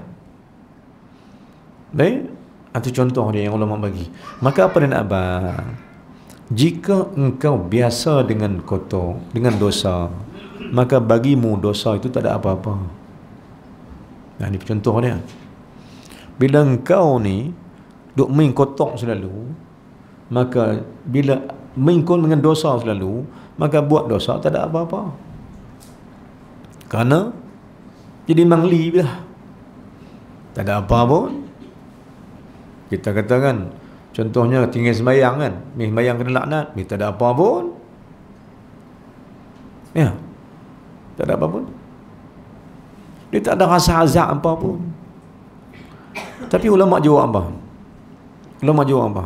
Baik? Itu contoh dia yang ulama bagi. Maka apa dia nak abang? Jika engkau biasa dengan kotor, dengan dosa, maka bagimu dosa itu tak ada apa-apa. Nah, ini contoh dia. Bila engkau ni duk main kotor selalu, maka bila main kotor dengan dosa selalu, maka buat dosa tak ada apa-apa. Kerana jadi mangli bila. Tak ada apa-apa. Kita kata kan, contohnya tinggi sembayang kan, mi sembayang kena laknat, mi tak ada apa pun. Ya. Tak ada apa pun. Dia tak ada rasa azab apa pun. Tapi ulama jawab apa? Ulama jawab apa?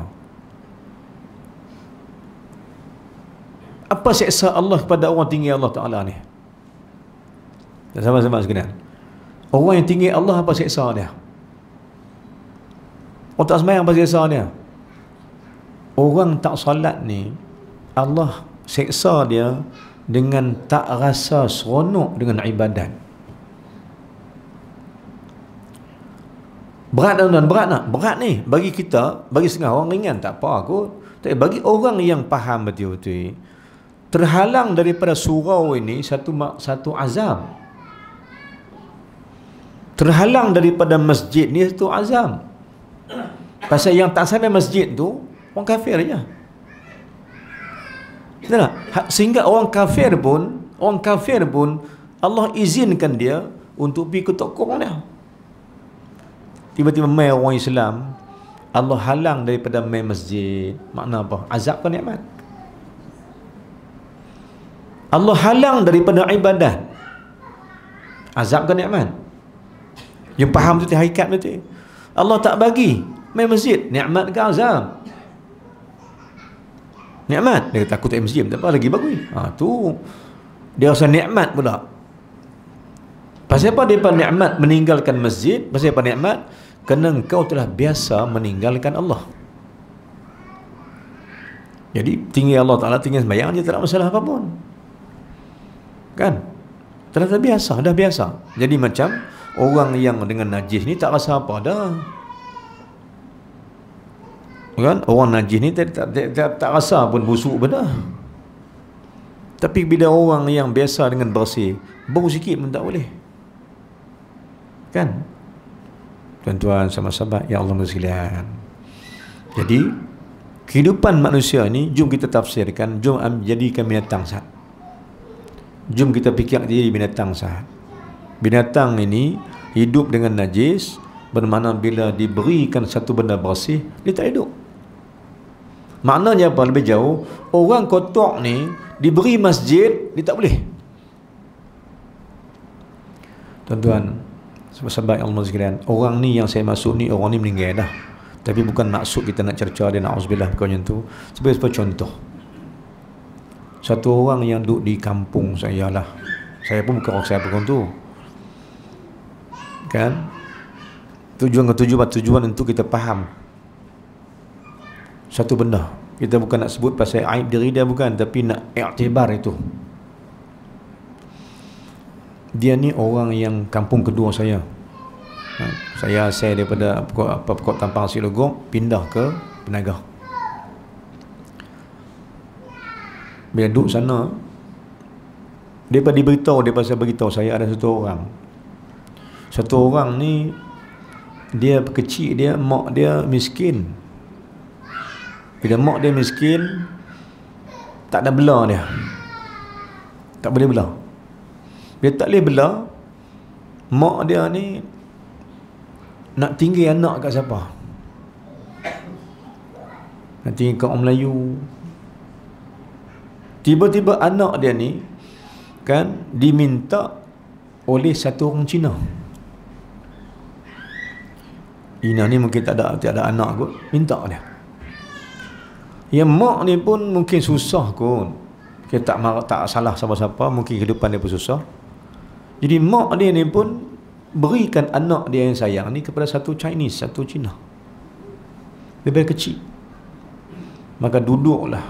Apa seksa Allah kepada orang tinggi Allah Ta'ala ni? Sama-sama sekalian. Orang yang tinggi Allah apa seksa dia? Orang tak semayang pasal kisah dia. Orang tak salat ni, Allah seksa dia dengan tak rasa seronok dengan ibadat. Berat tuan-tuan, berat tak? Berat ni. Bagi kita, bagi setengah orang ringan, tak apa aku. Tapi bagi orang yang faham betul-betul, terhalang daripada surau ini satu satu azam. Terhalang daripada masjid ni satu azam. Pasal yang tak sampai masjid tu Orang kafir je Tidak? Ha, sehingga orang kafir pun Orang kafir pun Allah izinkan dia Untuk pergi ke tokong dia Tiba-tiba main orang Islam Allah halang daripada main masjid Makna apa? Azab ke nikmat? Allah halang daripada ibadah Azab ke nikmat? Yang faham tu, hakikat tu Allah tak bagi main masjid nikmat ke azam nikmat dia kata aku tak masjid tak apa lagi bagus ha, tu dia rasa nikmat pula pasal apa dia nikmat meninggalkan masjid pasal apa nikmat kerana kau telah biasa meninggalkan Allah jadi tinggi Allah Ta'ala tinggi sembahyang dia tak ada masalah apa pun kan telah biasa dah biasa jadi macam orang yang dengan najis ni tak rasa apa dah kan orang najis ni tak, tak, tak, tak, tak rasa pun busuk benda tapi bila orang yang biasa dengan bersih bau sikit pun tak boleh kan tuan-tuan sama sahabat ya Allah muslim jadi kehidupan manusia ni jom kita tafsirkan jom jadikan binatang sahab jom kita fikir jadi binatang sah. binatang ini hidup dengan najis bermakna bila diberikan satu benda bersih dia tak hidup Maknanya apa lebih jauh Orang kotak ni Diberi masjid Dia tak boleh Tuan-tuan Sebab-sebab yang Allah sekalian Orang ni yang saya masuk ni Orang ni meninggal dah Tapi bukan maksud kita nak cerca dia Na'udzubillah kau macam tu Sebab sebab contoh Satu orang yang duduk di kampung saya lah Saya pun bukan orang saya pun tu Kan Tujuan ketujuan Tujuan untuk kita faham satu benda kita bukan nak sebut pasal aib diri dia bukan tapi nak iktibar itu dia ni orang yang kampung kedua saya ha, saya asal daripada pokok-pokok tampang silogok pindah ke penaga bila duduk sana pada diberitahu daripada saya beritahu saya ada satu orang satu orang ni dia kecil dia mak dia miskin bila mak dia miskin Tak ada bela dia Tak boleh bela Bila tak boleh bela Mak dia ni Nak tinggi anak kat siapa Nak tinggi kat orang Melayu Tiba-tiba anak dia ni Kan diminta Oleh satu orang Cina Ina ni mungkin tak ada tak ada anak kot Minta dia yang mak ni pun mungkin susah pun. Kita tak marah, tak salah siapa-siapa, mungkin kehidupan dia pun susah. Jadi mak dia ni pun berikan anak dia yang sayang ni kepada satu Chinese, satu Cina. Lebih kecil. Maka duduklah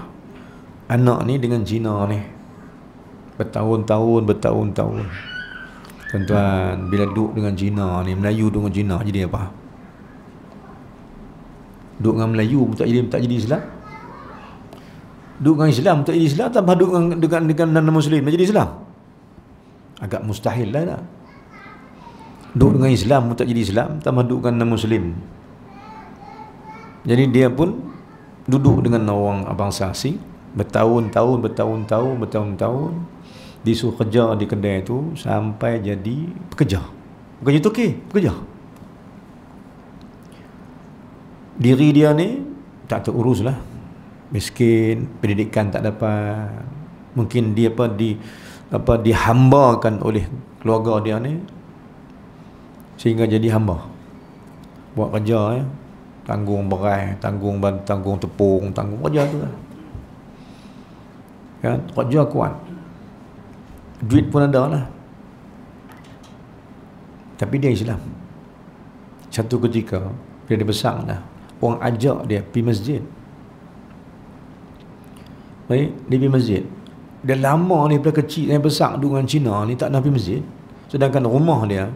anak ni dengan Cina ni. Bertahun-tahun, bertahun-tahun. Tuan-tuan, bila duduk dengan Cina ni, Melayu duduk dengan Cina jadi apa? Duduk dengan Melayu pun tak jadi, tak jadi Islam duduk dengan Islam untuk jadi Islam tanpa duduk dengan dengan, dengan, non muslim menjadi Islam agak mustahil lah tak duduk dengan Islam untuk jadi Islam tanpa duduk dengan non muslim jadi dia pun duduk dengan orang abang sasi bertahun-tahun bertahun-tahun bertahun-tahun di disuruh kerja di kedai itu sampai jadi pekerja bukan itu okey pekerja diri dia ni tak terurus lah miskin pendidikan tak dapat mungkin dia apa di apa dihambakan oleh keluarga dia ni sehingga jadi hamba buat kerja ya eh? tanggung berai tanggung tanggung tepung tanggung kerja tu lah. ya kerja kuat duit pun ada lah tapi dia Islam satu ketika dia besar dah orang ajak dia pergi masjid Baik, dia pergi masjid. Dia lama ni pergi kecil dan besar dengan Cina ni tak nak pergi masjid. Sedangkan rumah dia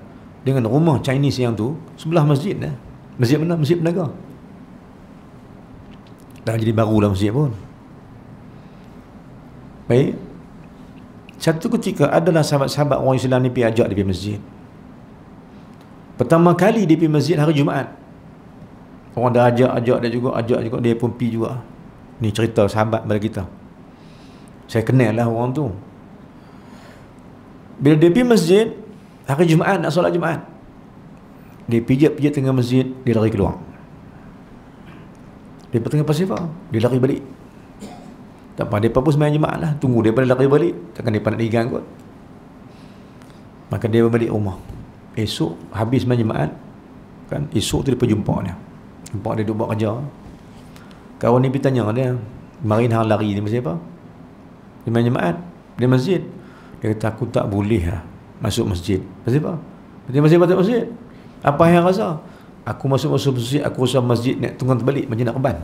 dengan rumah Chinese yang tu sebelah masjid dah. Masjid mana? Masjid Penaga. Dah jadi barulah masjid pun. Baik. Satu ketika adalah sahabat-sahabat orang Islam ni pergi ajak dia pergi masjid. Pertama kali dia pergi masjid hari Jumaat. Orang dah ajak-ajak dia juga, ajak juga dia pun pergi juga. Ni cerita sahabat pada kita. Saya kenal lah orang tu Bila dia pergi masjid Hari Jumaat nak solat Jumaat Dia pijat-pijat tengah masjid Dia lari keluar Dia pertengah pasifah Dia lari balik Tak apa, dia pun semayan Jumaat lah Tunggu dia pada lari balik Takkan dia nak digang kot Maka dia balik rumah Esok habis semayan Jumaat kan? Esok tu dia pun jumpa dia Jumpa dia duduk buat kerja Kawan ni pergi tanya dia Marin hang lari ni masih apa? Lima jemaat Di masjid Dia kata aku tak boleh lah Masuk masjid Pasti apa? Pasti masjid masuk masjid Apa yang rasa? Aku masuk masuk masjid Aku rasa masjid nak tunggang terbalik Macam nak keban.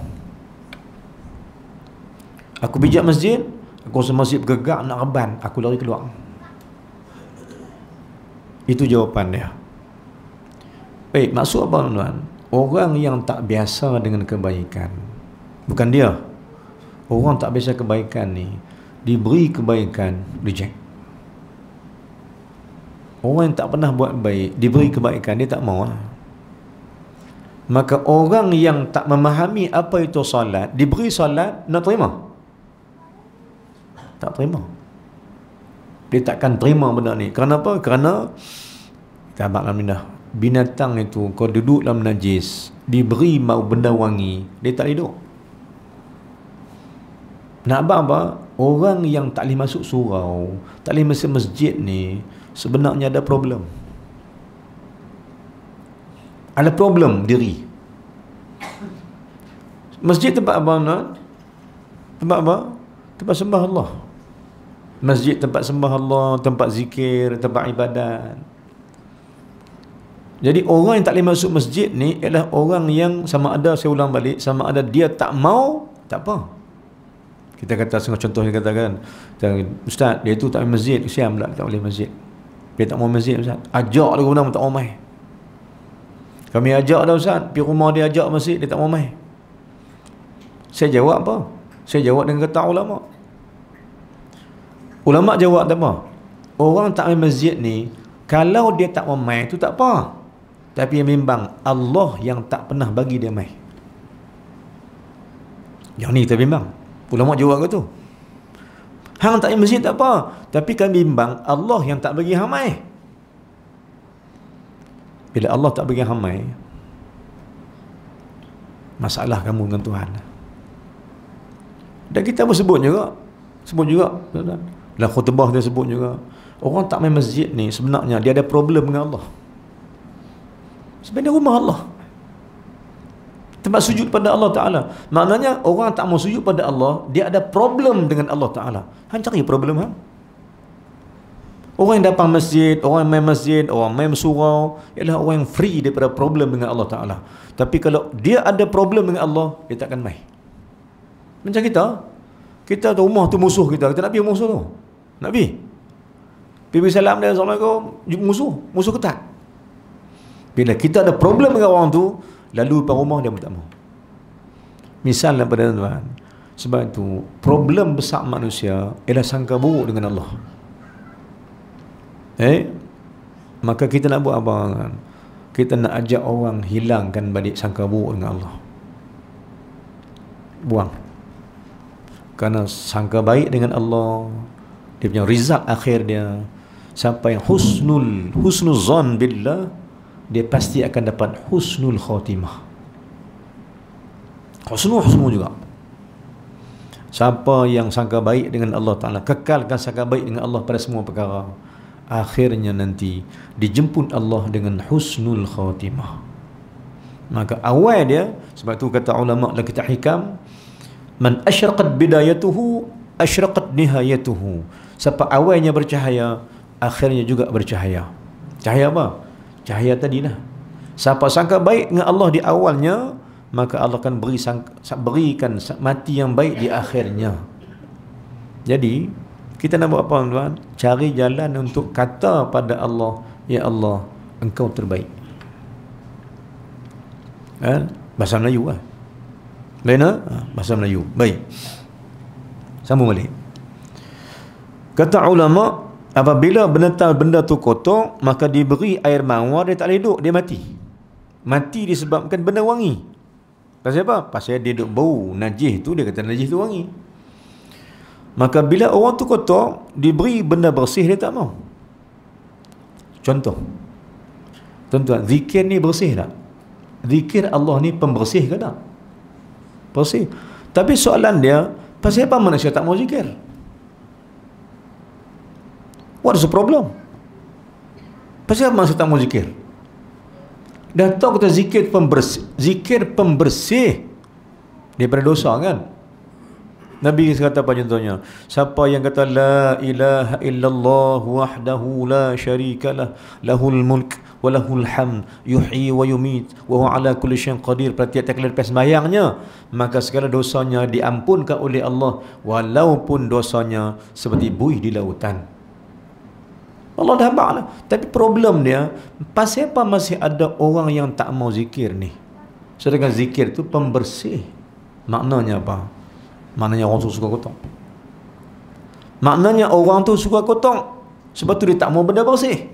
Aku bijak masjid Aku rasa masjid bergegak nak keban. Aku lari keluar Itu jawapan dia Baik, maksud apa tuan-tuan? Orang yang tak biasa dengan kebaikan Bukan dia Orang tak biasa kebaikan ni diberi kebaikan reject orang yang tak pernah buat baik diberi kebaikan dia tak mahu ah. maka orang yang tak memahami apa itu solat diberi solat nak terima tak terima dia takkan terima benda ni kenapa? kerana kita binatang itu kau duduk dalam najis diberi mau benda wangi dia tak hidup nak abang apa? Orang yang tak boleh masuk surau, tak boleh masuk masjid ni, sebenarnya ada problem. Ada problem diri. Masjid tempat apa nak? Tempat apa? Tempat sembah Allah. Masjid tempat sembah Allah, tempat zikir, tempat ibadat. Jadi orang yang tak boleh masuk masjid ni ialah orang yang sama ada saya ulang balik, sama ada dia tak mau, tak apa kita kata sebagai contoh yang katakan ustaz dia tu tak boleh masjid kesian pula tak boleh masjid dia tak mau masjid ustaz ajak lah guna tak mau main kami ajak dah ustaz pergi rumah dia ajak masjid dia tak mau main saya jawab apa saya jawab dengan kata ulama ulama jawab apa orang tak main masjid ni kalau dia tak mau main tu tak apa tapi yang bimbang Allah yang tak pernah bagi dia main yang ni kita bimbang Ulama jawab kata tu. Hang tak ada masjid tak apa. Tapi kan bimbang Allah yang tak bagi hamai. Bila Allah tak bagi hamai, masalah kamu dengan Tuhan. Dan kita pun sebut juga. Sebut juga. Dalam khutbah dia sebut juga. Orang tak main masjid ni sebenarnya dia ada problem dengan Allah. Sebenarnya rumah Allah tempat sujud pada Allah Ta'ala maknanya orang tak mau sujud pada Allah dia ada problem dengan Allah Ta'ala han cari problem ha? orang yang datang masjid orang yang main masjid orang main surau ialah orang yang free daripada problem dengan Allah Ta'ala tapi kalau dia ada problem dengan Allah dia takkan main macam kita kita tu rumah tu musuh kita kita nak pergi musuh tu nak pergi pergi salam dia assalamualaikum musuh musuh ketat bila kita ada problem dengan orang tu Lalu depan rumah dia pun tak mahu Misal daripada lah tuan Sebab itu problem besar manusia Ialah sangka buruk dengan Allah Eh Maka kita nak buat apa kan? Kita nak ajak orang hilangkan balik sangka buruk dengan Allah Buang Karena sangka baik dengan Allah Dia punya result akhir dia Sampai husnul Husnul zon billah dia pasti akan dapat husnul khatimah husnul husnul juga siapa yang sangka baik dengan Allah Ta'ala kekalkan sangka baik dengan Allah pada semua perkara akhirnya nanti dijemput Allah dengan husnul khatimah maka awal dia sebab tu kata ulama dan kita hikam man asyraqat bidayatuhu asyraqat nihayatuhu siapa awalnya bercahaya akhirnya juga bercahaya cahaya apa? cahaya tadi lah siapa sangka baik dengan Allah di awalnya maka Allah akan beri sangka, berikan mati yang baik di akhirnya jadi kita nak buat apa tuan cari jalan untuk kata pada Allah ya Allah engkau terbaik eh? bahasa Melayu lah lain ha? Ha, bahasa Melayu baik sambung balik kata ulama' Apabila benda, benda tu kotor Maka diberi air mawar Dia tak boleh duduk Dia mati Mati disebabkan benda wangi Pasal apa? Pasal dia duduk bau Najih tu Dia kata najih tu wangi Maka bila orang tu kotor Diberi benda bersih Dia tak mau. Contoh Tuan-tuan Zikir ni bersih tak? Zikir Allah ni pembersih ke tak? Bersih Tapi soalan dia Pasal apa manusia tak mau zikir? What is the problem? Pasal maksud tak mau zikir. Datuk kita zikir pembersih, zikir pembersih daripada dosa kan? Nabi kata apa contohnya? Siapa yang kata la ilaha illallah wahdahu la syarika lah, lahul mulk wa lahul hamd, wa yumit wa ala kulli syai'in qadir, berarti tak kelar pas bayangnya, maka segala dosanya diampunkan oleh Allah walaupun dosanya seperti buih di lautan. Allah dah lah Tapi problem dia, pasal apa masih ada orang yang tak mau zikir ni? Sedangkan zikir tu pembersih. Maknanya apa? Maknanya orang suka kotong. Maknanya orang tu suka kotong Sebab tu dia tak mau benda bersih.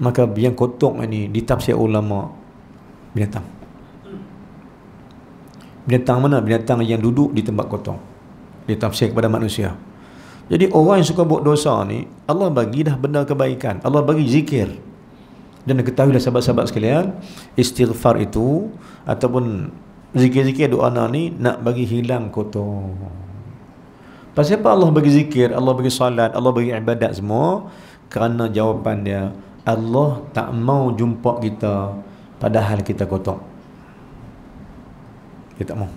Maka yang kotor ni ditafsir ulama binatang. Binatang mana? Binatang yang duduk di tempat kotor. Ditafsir kepada Manusia. Jadi orang yang suka buat dosa ni Allah bagi dah benda kebaikan Allah bagi zikir Dan ketahuilah sahabat-sahabat sekalian Istighfar itu Ataupun zikir-zikir doa anak ni Nak bagi hilang kotor Pasal apa Allah bagi zikir Allah bagi salat Allah bagi ibadat semua Kerana jawapan dia Allah tak mau jumpa kita Padahal kita kotor Dia tak mau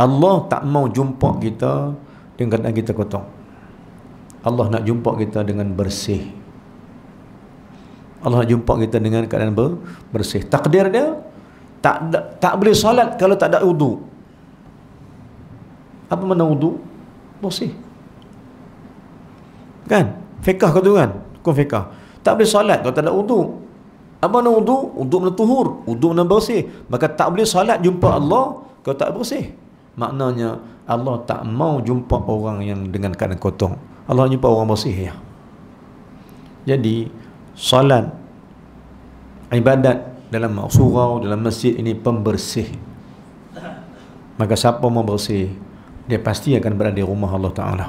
Allah tak mau jumpa kita dengan keadaan kita kotor Allah nak jumpa kita dengan bersih Allah nak jumpa kita dengan keadaan ber bersih takdir dia tak tak boleh salat kalau tak ada udu. apa mana udu? bersih kan fiqah kau tu kan Kau fiqah tak boleh salat kalau tak ada udu. apa mana udu? Udu mana tuhur Udu mana bersih maka tak boleh salat jumpa Allah kalau tak bersih maknanya Allah tak mau jumpa orang yang dengan keadaan kotor Allah jumpa orang bersih ya jadi solat ibadat dalam surau dalam masjid ini pembersih maka siapa mau bersih dia pasti akan berada di rumah Allah Ta'ala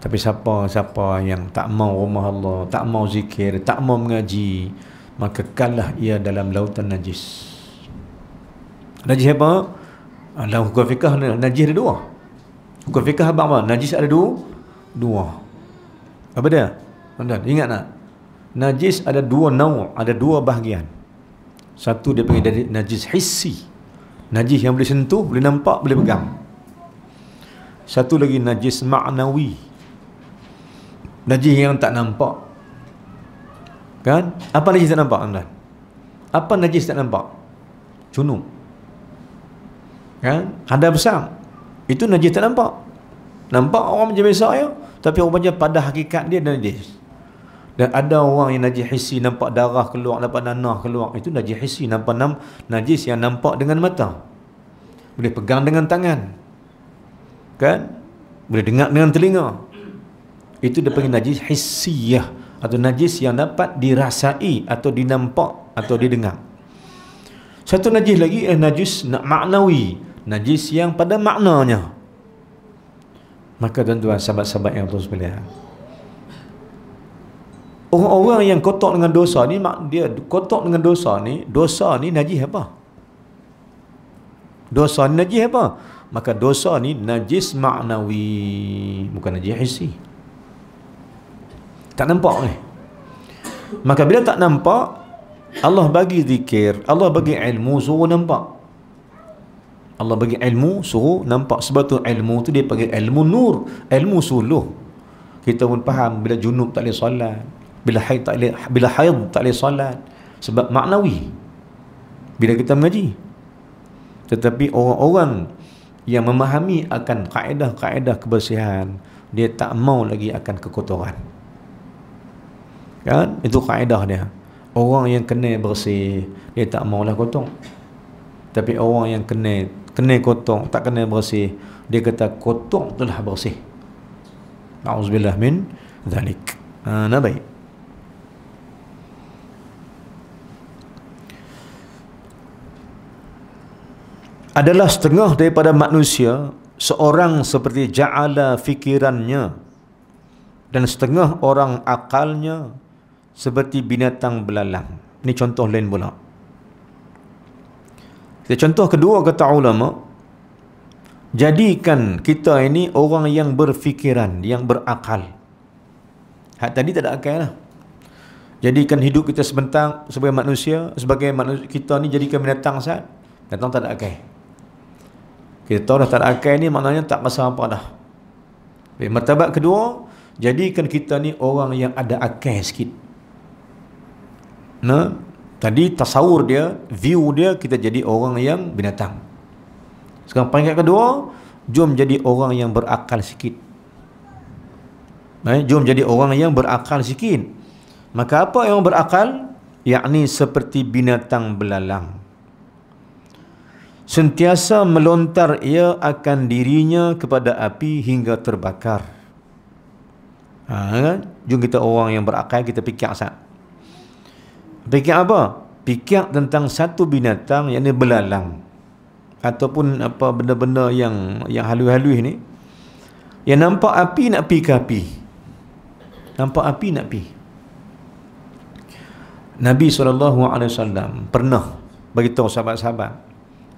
tapi siapa-siapa yang tak mau rumah Allah tak mau zikir tak mau mengaji maka kalah ia dalam lautan najis najis apa? dalam hukum fiqah najis ada dua hukum fiqah apa najis ada dua dua apa dia tuan ingat tak najis ada dua nau ada dua bahagian satu dia panggil dari najis hissi najis yang boleh sentuh boleh nampak boleh pegang satu lagi najis maknawi najis yang tak nampak kan apa najis tak nampak tuan apa najis tak nampak cunung kan ha? ada besar itu najis tak nampak nampak orang macam biasa ya tapi orang macam pada hakikat dia najis dan ada orang yang najis hissi nampak darah keluar nampak nanah keluar itu najis hissi nampak nam, najis yang nampak dengan mata boleh pegang dengan tangan kan boleh dengar dengan telinga itu dia panggil najis hissiyah atau najis yang dapat dirasai atau dinampak atau didengar satu najis lagi eh, najis maknawi najis yang pada maknanya maka tuan-tuan sahabat-sahabat yang terus melihat orang-orang yang kotak dengan dosa ni dia kotak dengan dosa ni dosa ni najis apa dosa ni najis apa maka dosa ni najis maknawi bukan najis hissi tak nampak ni maka bila tak nampak Allah bagi zikir Allah bagi ilmu suruh nampak Allah bagi ilmu suruh nampak sebab tu ilmu tu dia panggil ilmu nur ilmu suluh kita pun faham bila junub tak boleh solat bila haid tak boleh bila haid tak boleh solat sebab maknawi bila kita mengaji tetapi orang-orang yang memahami akan kaedah-kaedah kebersihan dia tak mau lagi akan kekotoran kan itu kaedah dia orang yang kena bersih dia tak maulah kotor tapi orang yang kena kena kotor tak kena bersih dia kata kotor telah bersih auzubillah min zalik ha nah baik adalah setengah daripada manusia seorang seperti ja'ala fikirannya dan setengah orang akalnya seperti binatang belalang ini contoh lain pula jadi, contoh kedua kata ulama jadikan kita ini orang yang berfikiran yang berakal hak tadi tak ada akal lah jadikan hidup kita sebentar sebagai manusia sebagai manusia kita ni jadikan binatang sat datang tak ada akal kita tahu dah tak ada akal ni maknanya tak rasa apa dah Baik, martabat kedua jadikan kita ni orang yang ada akal sikit nah Tadi tasawur dia, view dia kita jadi orang yang binatang. Sekarang peringkat kedua, jom jadi orang yang berakal sikit. Eh, jom jadi orang yang berakal sikit. Maka apa yang berakal? Yakni seperti binatang belalang. Sentiasa melontar ia akan dirinya kepada api hingga terbakar. Ha, kan? Jom kita orang yang berakal, kita fikir asal. Pikir apa? Pikir tentang satu binatang yang ni belalang ataupun apa benda-benda yang yang halu-halu ni yang nampak api nak pi ke api nampak api nak pi Nabi SAW pernah bagi tahu sahabat-sahabat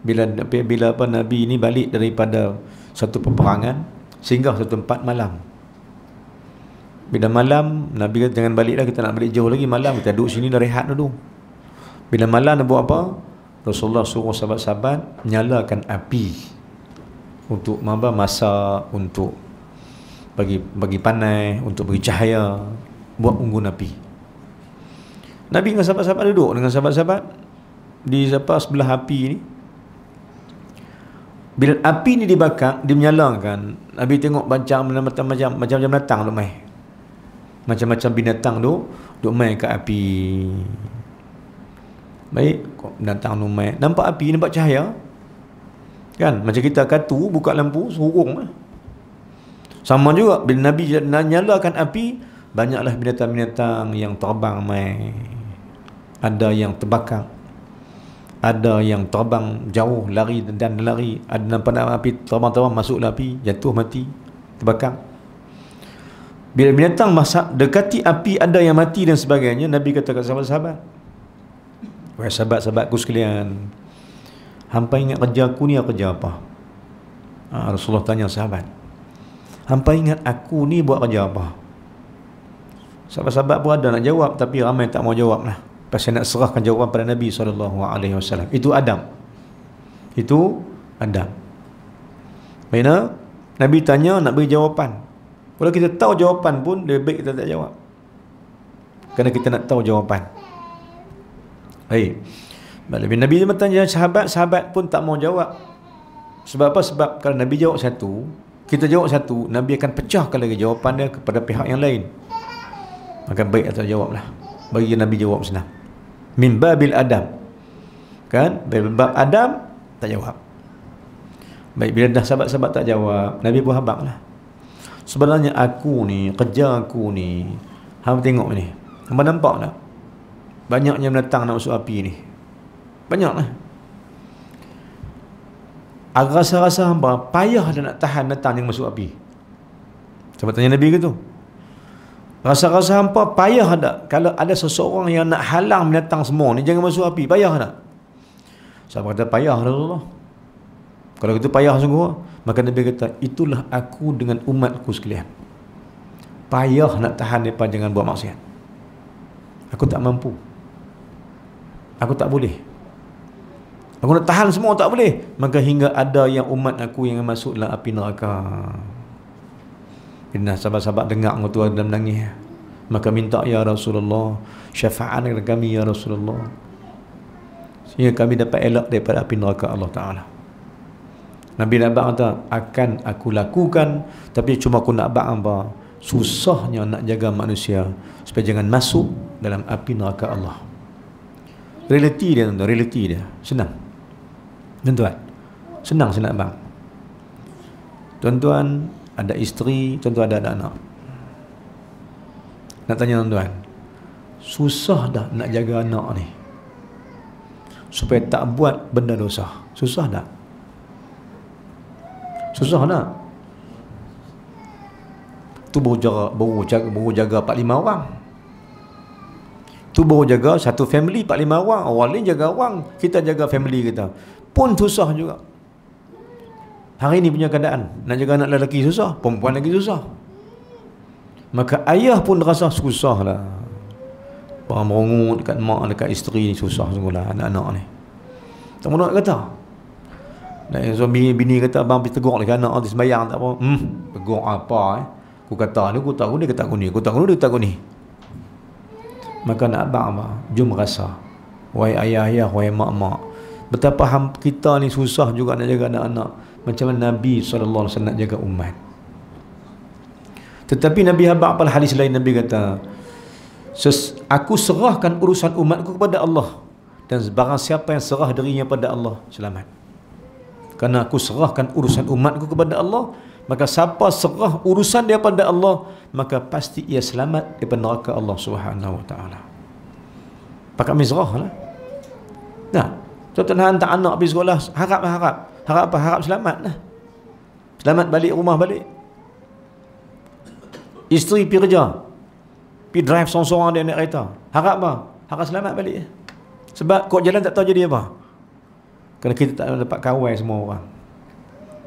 bila bila apa Nabi ini balik daripada satu peperangan singgah satu tempat malam bila malam Nabi kata jangan balik dah Kita nak balik jauh lagi malam Kita duduk sini dah rehat dulu Bila malam nak buat apa Rasulullah suruh sahabat-sahabat Nyalakan api Untuk mamba masak Untuk bagi bagi panai Untuk bagi cahaya Buat unggun api Nabi dengan sahabat-sahabat duduk Dengan sahabat-sahabat Di apa, sebelah api ni bila api ni dibakar, dia menyalakan. Nabi tengok macam macam macam macam datang lumai macam-macam binatang tu duk main kat api baik binatang tu main nampak api nampak cahaya kan macam kita katu buka lampu surung lah. sama juga bila Nabi nyalakan api banyaklah binatang-binatang yang terbang main ada yang terbakar ada yang terbang jauh lari dan lari ada nampak api terbang-terbang masuklah api jatuh mati terbakar bila binatang masak dekati api ada yang mati dan sebagainya, Nabi kata kepada sahabat-sahabat. Wahai sahabat-sahabatku sekalian, hampa ingat kerja aku ni kerja apa? Ha, Rasulullah tanya sahabat. Hampa ingat aku ni buat kerja apa? Sahabat-sahabat pun ada nak jawab tapi ramai tak mau jawab lah. Pasal nak serahkan jawapan pada Nabi SAW. Itu Adam. Itu Adam. Bagaimana? Nabi tanya nak beri jawapan. Kalau kita tahu jawapan pun Lebih baik kita tak jawab Kerana kita nak tahu jawapan Baik hey. Nabi SAW tanya sahabat Sahabat pun tak mau jawab Sebab apa? Sebab kalau Nabi jawab satu Kita jawab satu Nabi akan pecahkan lagi jawapan dia Kepada pihak yang lain Maka baik atau jawab lah Bagi Nabi jawab senang Min babil adam Kan? Bab adam Tak jawab Baik bila dah sahabat-sahabat tak jawab Nabi pun habang lah sebenarnya aku ni kerja aku ni hang tengok ni hang nampak tak banyaknya menatang nak masuk api ni banyak lah Aku rasa-rasa hamba payah dah nak tahan datang yang masuk api. Sebab tanya Nabi ke tu? Rasa-rasa hamba payah dah kalau ada seseorang yang nak halang menatang semua ni jangan masuk api. Payah tak? Sahabat kata payah lah Rasulullah. Kalau kita payah sungguh, maka Nabi kata, itulah aku dengan umatku sekalian. Payah nak tahan mereka jangan buat maksiat. Aku tak mampu. Aku tak boleh. Aku nak tahan semua tak boleh. Maka hingga ada yang umat aku yang masuk dalam api neraka. Inna sahabat-sahabat dengar aku tuan dalam nangis. Maka minta ya Rasulullah syafa'an kepada kami ya Rasulullah. Sehingga kami dapat elak daripada api neraka Allah Taala. Nabi nak buat kata akan aku lakukan tapi cuma aku nak buat apa susahnya nak jaga manusia supaya jangan masuk dalam api neraka Allah realiti dia tuan-tuan realiti dia senang tuan-tuan senang senang bang tuan-tuan ada isteri tuan-tuan ada anak-anak nak tanya tuan-tuan susah dah nak jaga anak ni supaya tak buat benda dosa susah dah Susah nak Tu baru jaga, baru jaga, baru jaga 4-5 orang Tu baru jaga satu family 4-5 orang Orang lain jaga orang Kita jaga family kita Pun susah juga Hari ini punya keadaan Nak jaga anak lelaki susah Perempuan lagi susah Maka ayah pun rasa susah lah Barang merungut dekat mak, dekat isteri ni susah sungguh lah anak-anak ni Tak mana nak kata Nah, yang suami bini kata abang pergi tegur dengan anak tu ah, sembahyang tak apa. Hmm, tegur apa eh? Aku kata ni aku tak guna kata aku ni, aku tak guna dia tak ni. Maka nak abang apa? Jom rasa. Wahai ayah-ayah, wahai mak-mak. Betapa ham kita ni susah juga nak jaga anak-anak. Macam mana Nabi SAW nak jaga umat. Tetapi Nabi Habak pada hadis lain Nabi kata Ses, Aku serahkan urusan umatku kepada Allah Dan sebarang siapa yang serah dirinya kepada Allah Selamat kerana aku serahkan urusan umatku kepada Allah maka siapa serah urusan dia kepada Allah maka pasti ia selamat daripada neraka Allah Subhanahu wa taala pakai mizrah lah nah contohnya hantar anak pergi sekolah harap lah harap harap apa harap selamat lah selamat balik rumah balik isteri pergi kerja pergi drive seorang-seorang dia naik kereta harap apa harap selamat balik sebab kau jalan tak tahu jadi apa kerana kita tak dapat kawan semua orang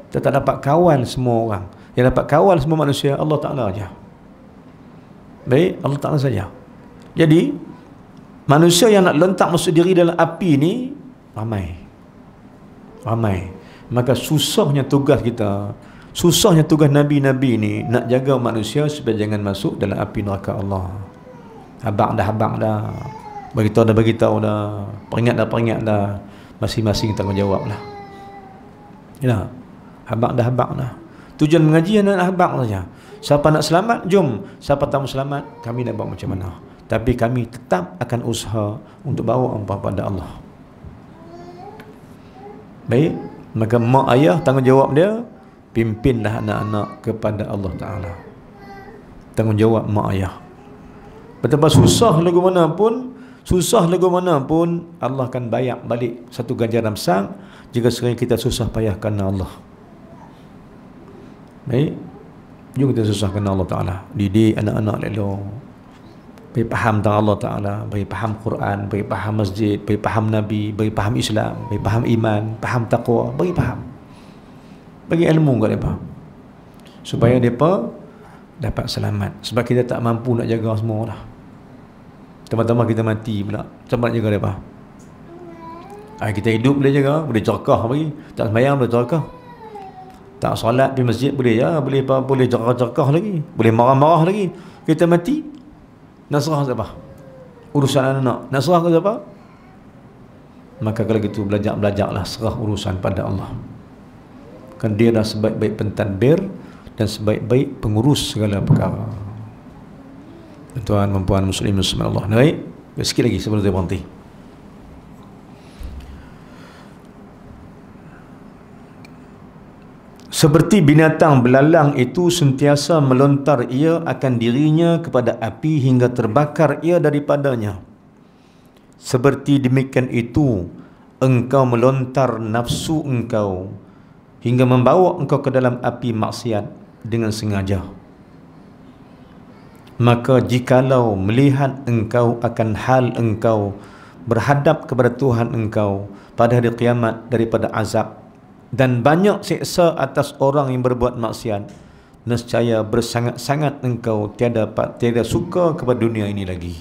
Kita tak dapat kawan semua orang Yang dapat kawan semua manusia Allah Ta'ala saja Baik, Allah Ta'ala saja Jadi Manusia yang nak lentak masuk diri dalam api ni Ramai Ramai Maka susahnya tugas kita Susahnya tugas Nabi-Nabi ni Nak jaga manusia supaya jangan masuk dalam api neraka Allah Habak dah, habak dah Beritahu dah, beritahu dah Peringat dah, peringat dah masing-masing tanggungjawab lah ya lah habak dah habak lah tujuan mengaji anak nak habak saja siapa nak selamat jom siapa tak mau selamat kami nak buat macam mana tapi kami tetap akan usaha untuk bawa empat pada Allah baik maka mak ayah tanggungjawab dia pimpinlah anak-anak kepada Allah Ta'ala tanggungjawab mak ayah betapa susah lagu mana pun Susah lagu mana pun Allah akan bayar balik satu ganjaran besar jika sekiranya kita susah payah kerana Allah. Baik. Jom kita susah kerana Allah Taala. Didik anak-anak lelo. Bagi faham tentang Allah Taala, bagi faham Quran, bagi faham masjid, bagi faham Nabi, bagi faham Islam, bagi faham iman, faham takwa, bagi faham. Bagi ilmu kat depa. Supaya depa dapat selamat. Sebab kita tak mampu nak jaga semua dah. Lah. Tambah-tambah kita mati pula Sama nak jaga dia apa ha, Kita hidup boleh jaga Boleh cerkah lagi Tak semayang boleh cerkah Tak salat di masjid boleh ya Boleh apa? boleh cerkah-cerkah lagi Boleh marah-marah lagi Kita mati Nak serah siapa Urusan anak Nak serah ke siapa Maka kalau gitu belajar-belajarlah Serah urusan pada Allah Kan dia dah sebaik-baik pentadbir Dan sebaik-baik pengurus segala perkara tuan-tuan dan puan muslim muslimat Allah baik eh, sikit lagi sebelum dia berhenti Seperti binatang belalang itu sentiasa melontar ia akan dirinya kepada api hingga terbakar ia daripadanya. Seperti demikian itu, engkau melontar nafsu engkau hingga membawa engkau ke dalam api maksiat dengan sengaja. Maka jikalau melihat engkau akan hal engkau Berhadap kepada Tuhan engkau Pada hari kiamat daripada azab Dan banyak seksa atas orang yang berbuat maksiat Nescaya bersangat-sangat engkau tiada, dapat tiada suka kepada dunia ini lagi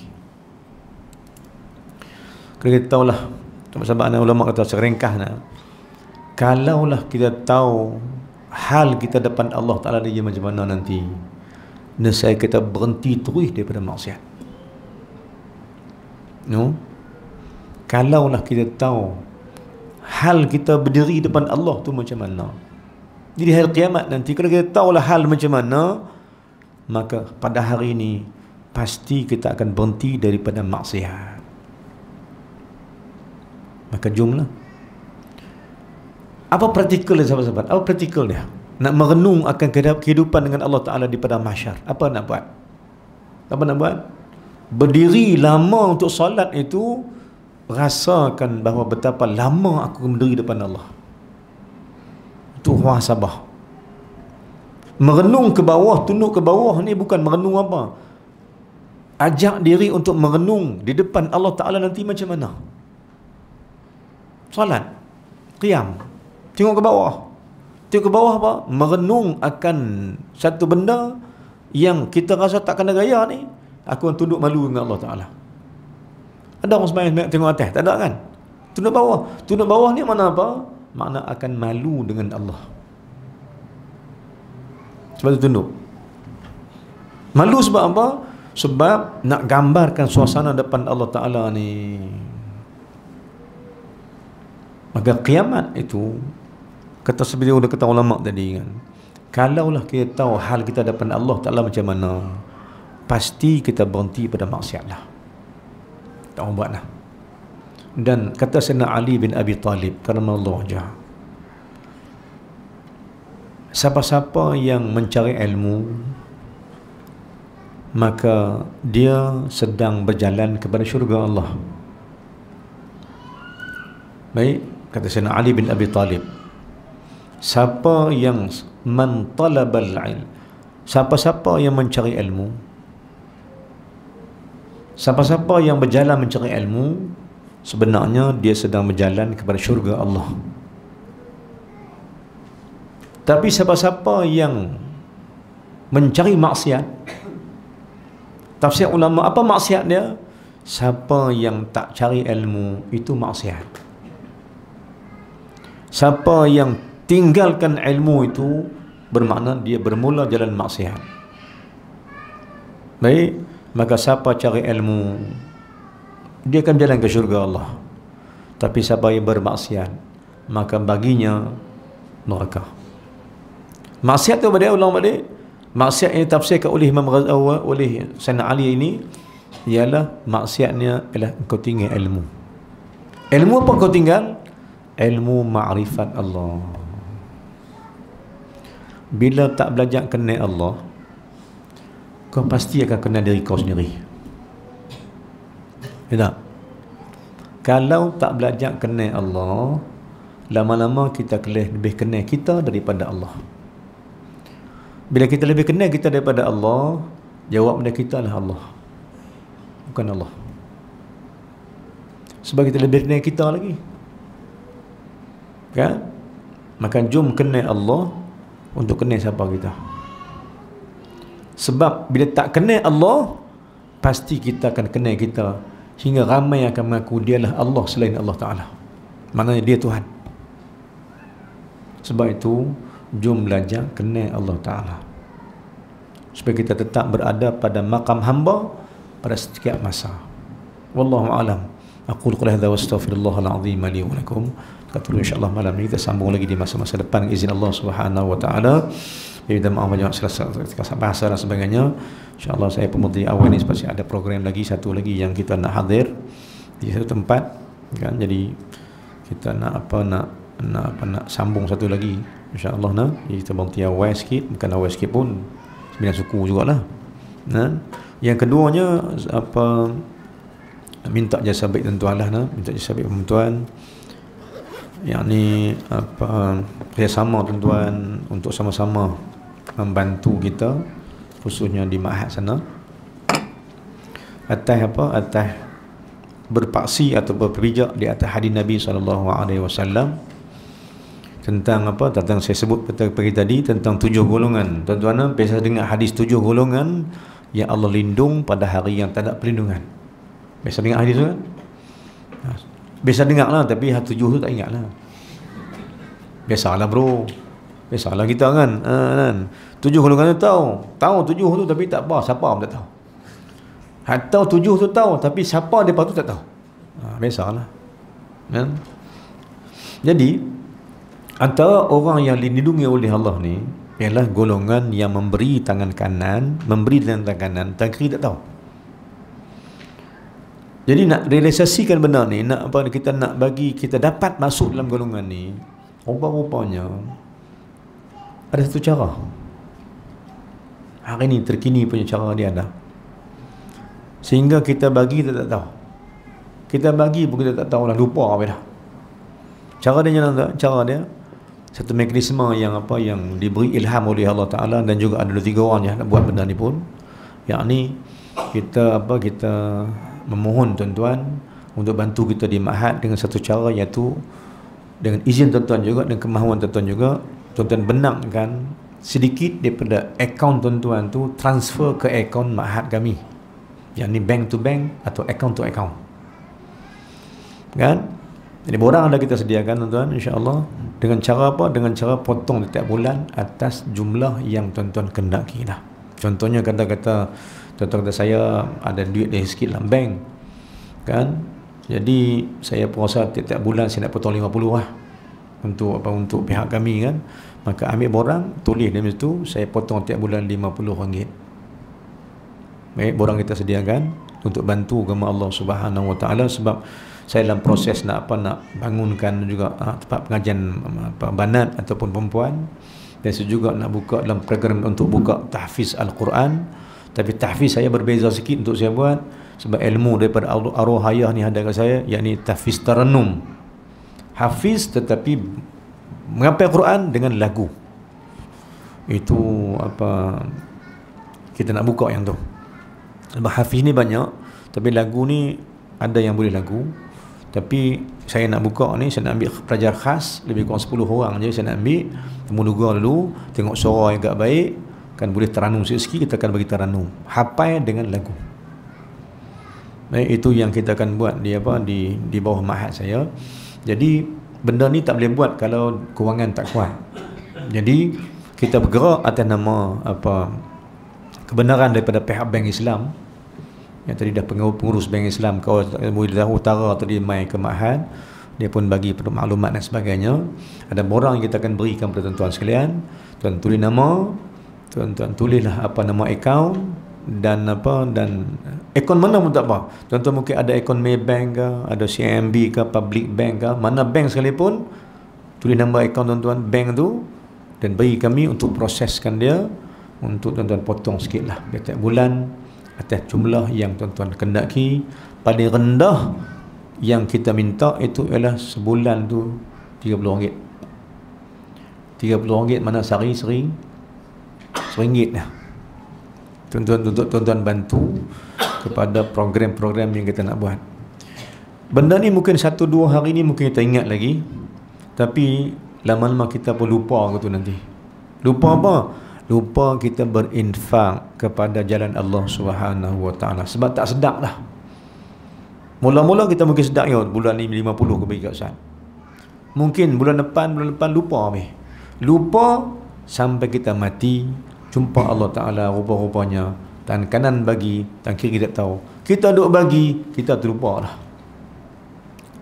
Kita tahulah Sama-sama anak ulama kata seringkah nak Kalaulah kita tahu Hal kita depan Allah Ta'ala dia macam mana nanti nescaya kita berhenti terus daripada maksiat no Kalau kalaulah kita tahu hal kita berdiri depan Allah tu macam mana jadi hari kiamat nanti kalau kita tahu lah hal macam mana maka pada hari ini pasti kita akan berhenti daripada maksiat maka jumlah apa praktikal dia sahabat-sahabat apa praktikal dia nak merenung akan kehidupan dengan Allah Ta'ala di padang mahsyar apa nak buat? apa nak buat? berdiri lama untuk solat itu rasakan bahawa betapa lama aku berdiri depan Allah itu sabah. merenung ke bawah tunuk ke bawah ni bukan merenung apa ajak diri untuk merenung di depan Allah Ta'ala nanti macam mana solat qiyam tengok ke bawah Tengok ke bawah apa? Merenung akan satu benda yang kita rasa tak kena gaya ni. Aku akan tunduk malu dengan Allah Ta'ala. Ada orang sembahyang tengok atas? Tak ada kan? Tunduk bawah. Tunduk bawah ni mana apa? Makna akan malu dengan Allah. Sebab tu tunduk. Malu sebab apa? Sebab nak gambarkan suasana depan Allah Ta'ala ni. Maka kiamat itu kata seperti yang kata ulama tadi kan lah kita tahu hal kita depan Allah Taala macam mana pasti kita berhenti pada maksiat lah tak buat lah dan kata Sayyidina Ali bin Abi Talib kerana Allah aja siapa-siapa yang mencari ilmu maka dia sedang berjalan kepada syurga Allah baik kata Sayyidina Ali bin Abi Talib siapa yang mentalabal ilm siapa-siapa yang mencari ilmu siapa-siapa yang berjalan mencari ilmu sebenarnya dia sedang berjalan kepada syurga Allah tapi siapa-siapa yang mencari maksiat tafsir ulama apa maksiat dia siapa yang tak cari ilmu itu maksiat siapa yang tinggalkan ilmu itu bermakna dia bermula jalan maksiat baik maka siapa cari ilmu dia akan jalan ke syurga Allah tapi siapa yang bermaksiat maka baginya neraka maksiat tu pada ulama balik maksiat ini tafsirkan oleh Imam Ghazawa oleh Sayyidina Ali ini ialah maksiatnya ialah kau tinggal ilmu ilmu apa kau tinggal ilmu ma'rifat Allah bila tak belajar kenal Allah kau pasti akan kenal diri kau sendiri ya tak kalau tak belajar kenal Allah lama-lama kita boleh lebih kenal kita daripada Allah bila kita lebih kenal kita daripada Allah jawab benda kita adalah Allah bukan Allah sebab kita lebih kenal kita lagi kan ya? Makan jom kenal Allah untuk kena siapa kita sebab bila tak kena Allah pasti kita akan kena kita hingga ramai yang akan mengaku dialah Allah selain Allah Ta'ala maknanya dia Tuhan sebab itu jom belajar kena Allah Ta'ala supaya kita tetap berada pada makam hamba pada setiap masa Wallahu'alam Aku qul hadza wa astaghfirullah al-azim li wa lakum. Katulun insyaallah malam ini kita sambung lagi di masa-masa depan izin Allah Subhanahu wa taala. Jadi dalam amal yang selesai bahasa dan sebagainya. Insyaallah saya pemudi awal ini pasti ada program lagi satu lagi yang kita nak hadir di satu tempat kan. Jadi kita nak apa nak nak apa nak sambung satu lagi insyaallah nah jadi kita bangti awal sikit bukan awal sikit pun sembilan suku jugalah. Nah, yang keduanya apa minta jasa baik tentu Allah lah minta jasa baik tuan-tuan yang ni apa kerjasama tuan-tuan hmm. untuk sama-sama membantu kita khususnya di mahat sana atas apa atas berpaksi atau berpijak di atas hadis Nabi saw tentang apa tentang saya sebut pagi tadi tentang tujuh golongan tuan-tuan biasa dengar hadis tujuh golongan yang Allah lindung pada hari yang tak ada perlindungan Biasa dengar hadis tu kan? Ha. Biasa dengar lah tapi hati tujuh tu tak ingat lah. Biasalah bro. Biasalah kita kan? Ha, kan? Tujuh golongan tu tahu. Tahu tujuh tu tapi tak apa. Siapa pun tak tahu. Atau ha, tujuh tu tahu tapi siapa dia patut tak tahu. Ha, biasalah. Kan? Jadi, antara orang yang dilindungi oleh Allah ni, ialah golongan yang memberi tangan kanan, memberi dengan tangan kanan, tak kiri tak tahu. Jadi nak realisasikan benda ni, nak apa kita nak bagi kita dapat masuk dalam golongan ni, rupa-rupanya ada satu cara. Hari ni terkini punya cara dia ada. Sehingga kita bagi kita tak tahu. Kita bagi pun kita tak tahu lah lupa apa dah. Cara dia jalan tak? Cara dia satu mekanisme yang apa yang diberi ilham oleh Allah Taala dan juga ada dua tiga orang yang nak buat benda ni pun. Yang ni kita apa kita memohon tuan-tuan untuk bantu kita di mahad dengan satu cara iaitu dengan izin tuan-tuan juga dan kemahuan tuan-tuan juga tuan-tuan benangkan sedikit daripada akaun tuan-tuan tu transfer ke akaun mahad kami yang ni bank to bank atau account to account kan jadi borang ada kita sediakan tuan-tuan insyaAllah dengan cara apa? dengan cara potong setiap bulan atas jumlah yang tuan-tuan kendaki lah contohnya kata-kata contoh kata saya ada duit dari sikit dalam bank kan jadi saya puasa tiap-tiap bulan saya nak potong 50 lah untuk apa untuk pihak kami kan maka ambil borang tulis dalam situ saya potong tiap bulan lima puluh ringgit baik borang kita sediakan untuk bantu agama Allah Subhanahu Wa Taala sebab saya dalam proses nak apa nak bangunkan juga ha, tempat pengajian um, apa banat ataupun perempuan dan saya juga nak buka dalam program untuk buka tahfiz al-Quran tapi tahfiz saya berbeza sikit untuk saya buat sebab ilmu daripada Allah arwahayah ni ada kat saya yakni tahfiz tarannum hafiz tetapi mengapa Quran dengan lagu itu apa kita nak buka yang tu sebab hafiz ni banyak tapi lagu ni ada yang boleh lagu tapi saya nak buka ni saya nak ambil pelajar khas lebih kurang 10 orang je saya nak ambil temu lugar dulu tengok suara yang agak baik kan boleh teranum sikit-sikit kita akan bagi teranum hafal dengan lagu eh, itu yang kita akan buat di apa di di bawah mahat saya jadi benda ni tak boleh buat kalau kewangan tak kuat jadi kita bergerak atas nama apa kebenaran daripada pihak bank Islam yang tadi dah pengurus bank Islam kau boleh Muhyiddin Utara tadi mai ke Mahan dia pun bagi perlu maklumat dan sebagainya ada borang kita akan berikan kepada tuan-tuan sekalian tuan tulis nama tuan-tuan tulislah apa nama akaun dan apa dan akaun mana pun tak apa tuan-tuan mungkin ada akaun Maybank ke ada CMB ke public bank ke mana bank sekalipun tulis nama akaun tuan-tuan bank tu dan bagi kami untuk proseskan dia untuk tuan-tuan potong sikit lah setiap bulan atas jumlah yang tuan-tuan kendaki paling rendah yang kita minta itu ialah sebulan tu RM30 RM30 mana sehari-sering seringgit lah tuan-tuan bantu kepada program-program yang kita nak buat benda ni mungkin satu dua hari ni mungkin kita ingat lagi tapi lama-lama kita pun lupa ke tu nanti lupa apa? lupa kita berinfak kepada jalan Allah subhanahu wa ta'ala sebab tak sedap lah mula-mula kita mungkin sedap ya bulan ni 50 ke bagi kat mungkin bulan depan bulan depan lupa meh. lupa sampai kita mati jumpa Allah Ta'ala rupa-rupanya tangan kanan bagi tangan kiri kita tahu kita duk bagi kita terlupa lah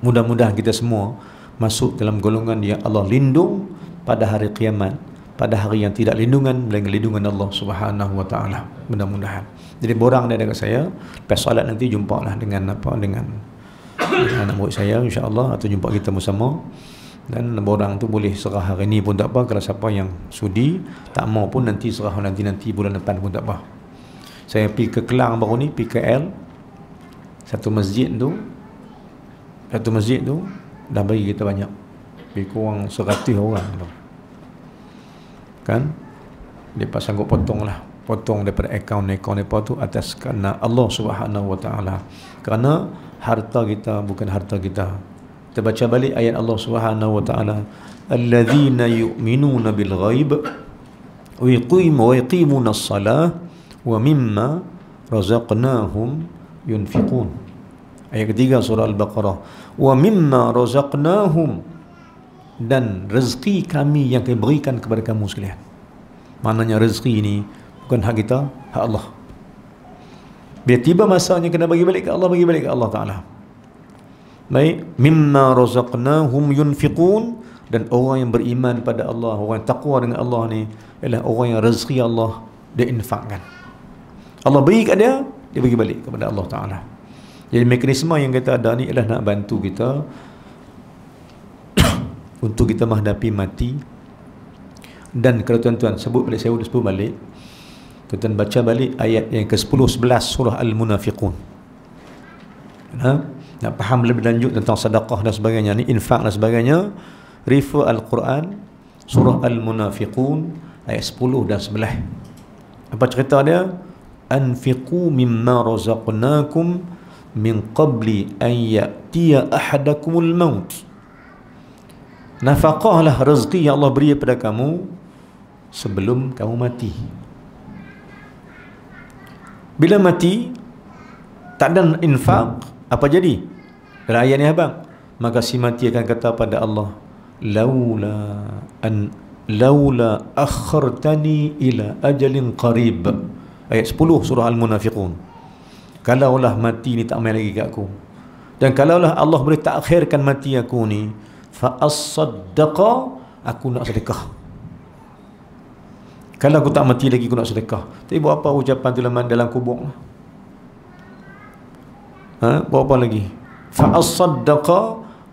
mudah-mudahan kita semua masuk dalam golongan yang Allah lindung pada hari kiamat pada hari yang tidak lindungan melainkan lindungan Allah Subhanahu wa taala mudah-mudahan jadi borang dia dekat saya lepas salat nanti jumpa lah dengan apa dengan, anak murid saya insyaallah atau jumpa kita bersama dan orang tu boleh serah hari ni pun tak apa kalau siapa yang sudi tak mau pun nanti serah nanti nanti bulan depan pun tak apa saya pergi ke Kelang baru ni pergi ke L satu masjid tu satu masjid tu dah bagi kita banyak lebih kurang seratus orang tu kan mereka sanggup potong lah potong daripada akaun akaun mereka tu atas kerana Allah subhanahu wa ta'ala kerana harta kita bukan harta kita kita baca balik ayat Allah Subhanahu wa taala alladzina yu'minuna bil ghaib wa yuqimu wa yuqimuna as-salah wa mimma razaqnahum yunfiqun ayat ketiga surah al-baqarah wa mimma razaqnahum dan rezeki kami yang kami berikan kepada kamu sekalian maknanya rezeki ini bukan hak kita hak Allah bila tiba masanya kena bagi balik ke Allah bagi balik ke Allah Ta'ala Baik, mimma razaqnahum yunfiqun dan orang yang beriman pada Allah, orang yang takwa dengan Allah ni ialah orang yang rezeki Allah dia infakkan. Allah beri kat dia, dia bagi balik kepada Allah Taala. Jadi mekanisme yang kita ada ni ialah nak bantu kita <coughs> untuk kita menghadapi mati dan kalau tuan-tuan sebut balik saya sebut balik tuan-tuan baca balik ayat yang ke-10 11 surah al-munafiqun. Nah, ha? nak faham lebih lanjut tentang sedekah dan sebagainya ni infak dan sebagainya refer al-Quran surah hmm. al-munafiqun ayat 10 dan 11 apa cerita dia anfiqu mimma razaqnakum min qabli an ya'tiya ahadakumul maut nafaqahlah rezeki yang Allah beri kepada kamu sebelum kamu mati bila mati tak ada infak apa jadi dalam ayat ni abang Maka si mati akan kata pada Allah Laula an Laula akhartani ila ajalin qarib Ayat 10 surah Al-Munafiqun Kalaulah mati ni tak main lagi ke aku Dan kalaulah Allah boleh takhirkan mati aku ni Fa as-saddaqa Aku nak sedekah Kalau aku tak mati lagi aku nak sedekah Tapi buat apa ucapan tu dalam, dalam kubur Ha? Buat apa lagi? fa asaddaqa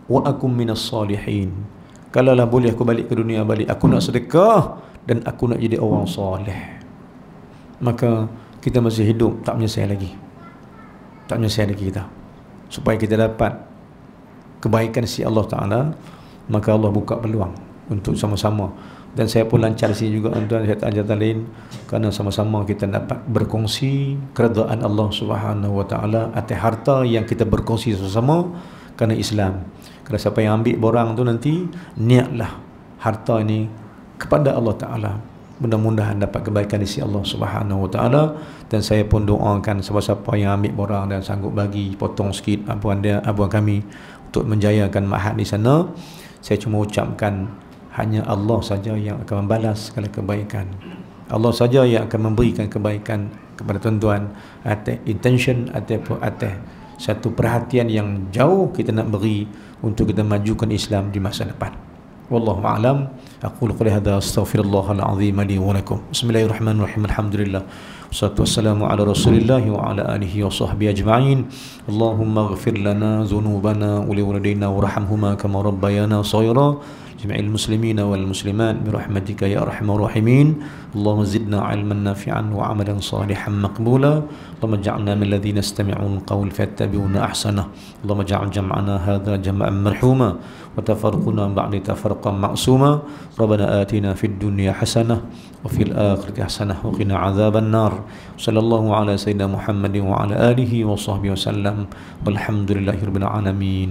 wa akum minas salihin kalaulah boleh aku balik ke dunia balik aku nak sedekah dan aku nak jadi orang soleh maka kita masih hidup tak menyesal lagi tak menyesal lagi kita supaya kita dapat kebaikan si Allah Ta'ala maka Allah buka peluang untuk sama-sama dan saya pun lancar sini juga tuan-tuan syaitan-syaitan lain kerana sama-sama kita dapat berkongsi keredaan Allah Subhanahu wa taala atas harta yang kita berkongsi sama-sama kerana Islam. Kalau siapa yang ambil borang tu nanti niatlah harta ini kepada Allah taala. Mudah-mudahan dapat kebaikan di sisi Allah Subhanahu wa taala dan saya pun doakan siapa-siapa yang ambil borang dan sanggup bagi potong sikit abuan dia abuan kami untuk menjayakan mahat di sana. Saya cuma ucapkan hanya Allah saja yang akan membalas segala kebaikan Allah saja yang akan memberikan kebaikan kepada tuan-tuan atas intention atau atas satu perhatian yang jauh kita nak beri untuk kita majukan Islam di masa depan wallahu a'lam aqulu qul hadza astaghfirullahal azim li wa lakum bismillahirrahmanirrahim alhamdulillah Wassalatu wassalamu ala Rasulillah wa ala alihi wa sahbihi ajma'in. Allahumma ighfir lana dhunubana wa li waladina warhamhuma kama rabbayana saghira. جميع المسلمين والمسلمات برحمتك يا أرحم الراحمين اللهم زدنا علما نافعا وعملا صالحا مقبولا اللهم اجعلنا من الذين يستمعون القول فيتبعون أحسنه اللهم اجعل جمعنا هذا جمعا مرحوما وتفرقنا بعد تفرقا معصوما ربنا آتنا في الدنيا حسنة وفي الآخرة حسنة وقنا عذاب النار صلى الله على سيدنا محمد وعلى آله وصحبه وسلم والحمد لله رب العالمين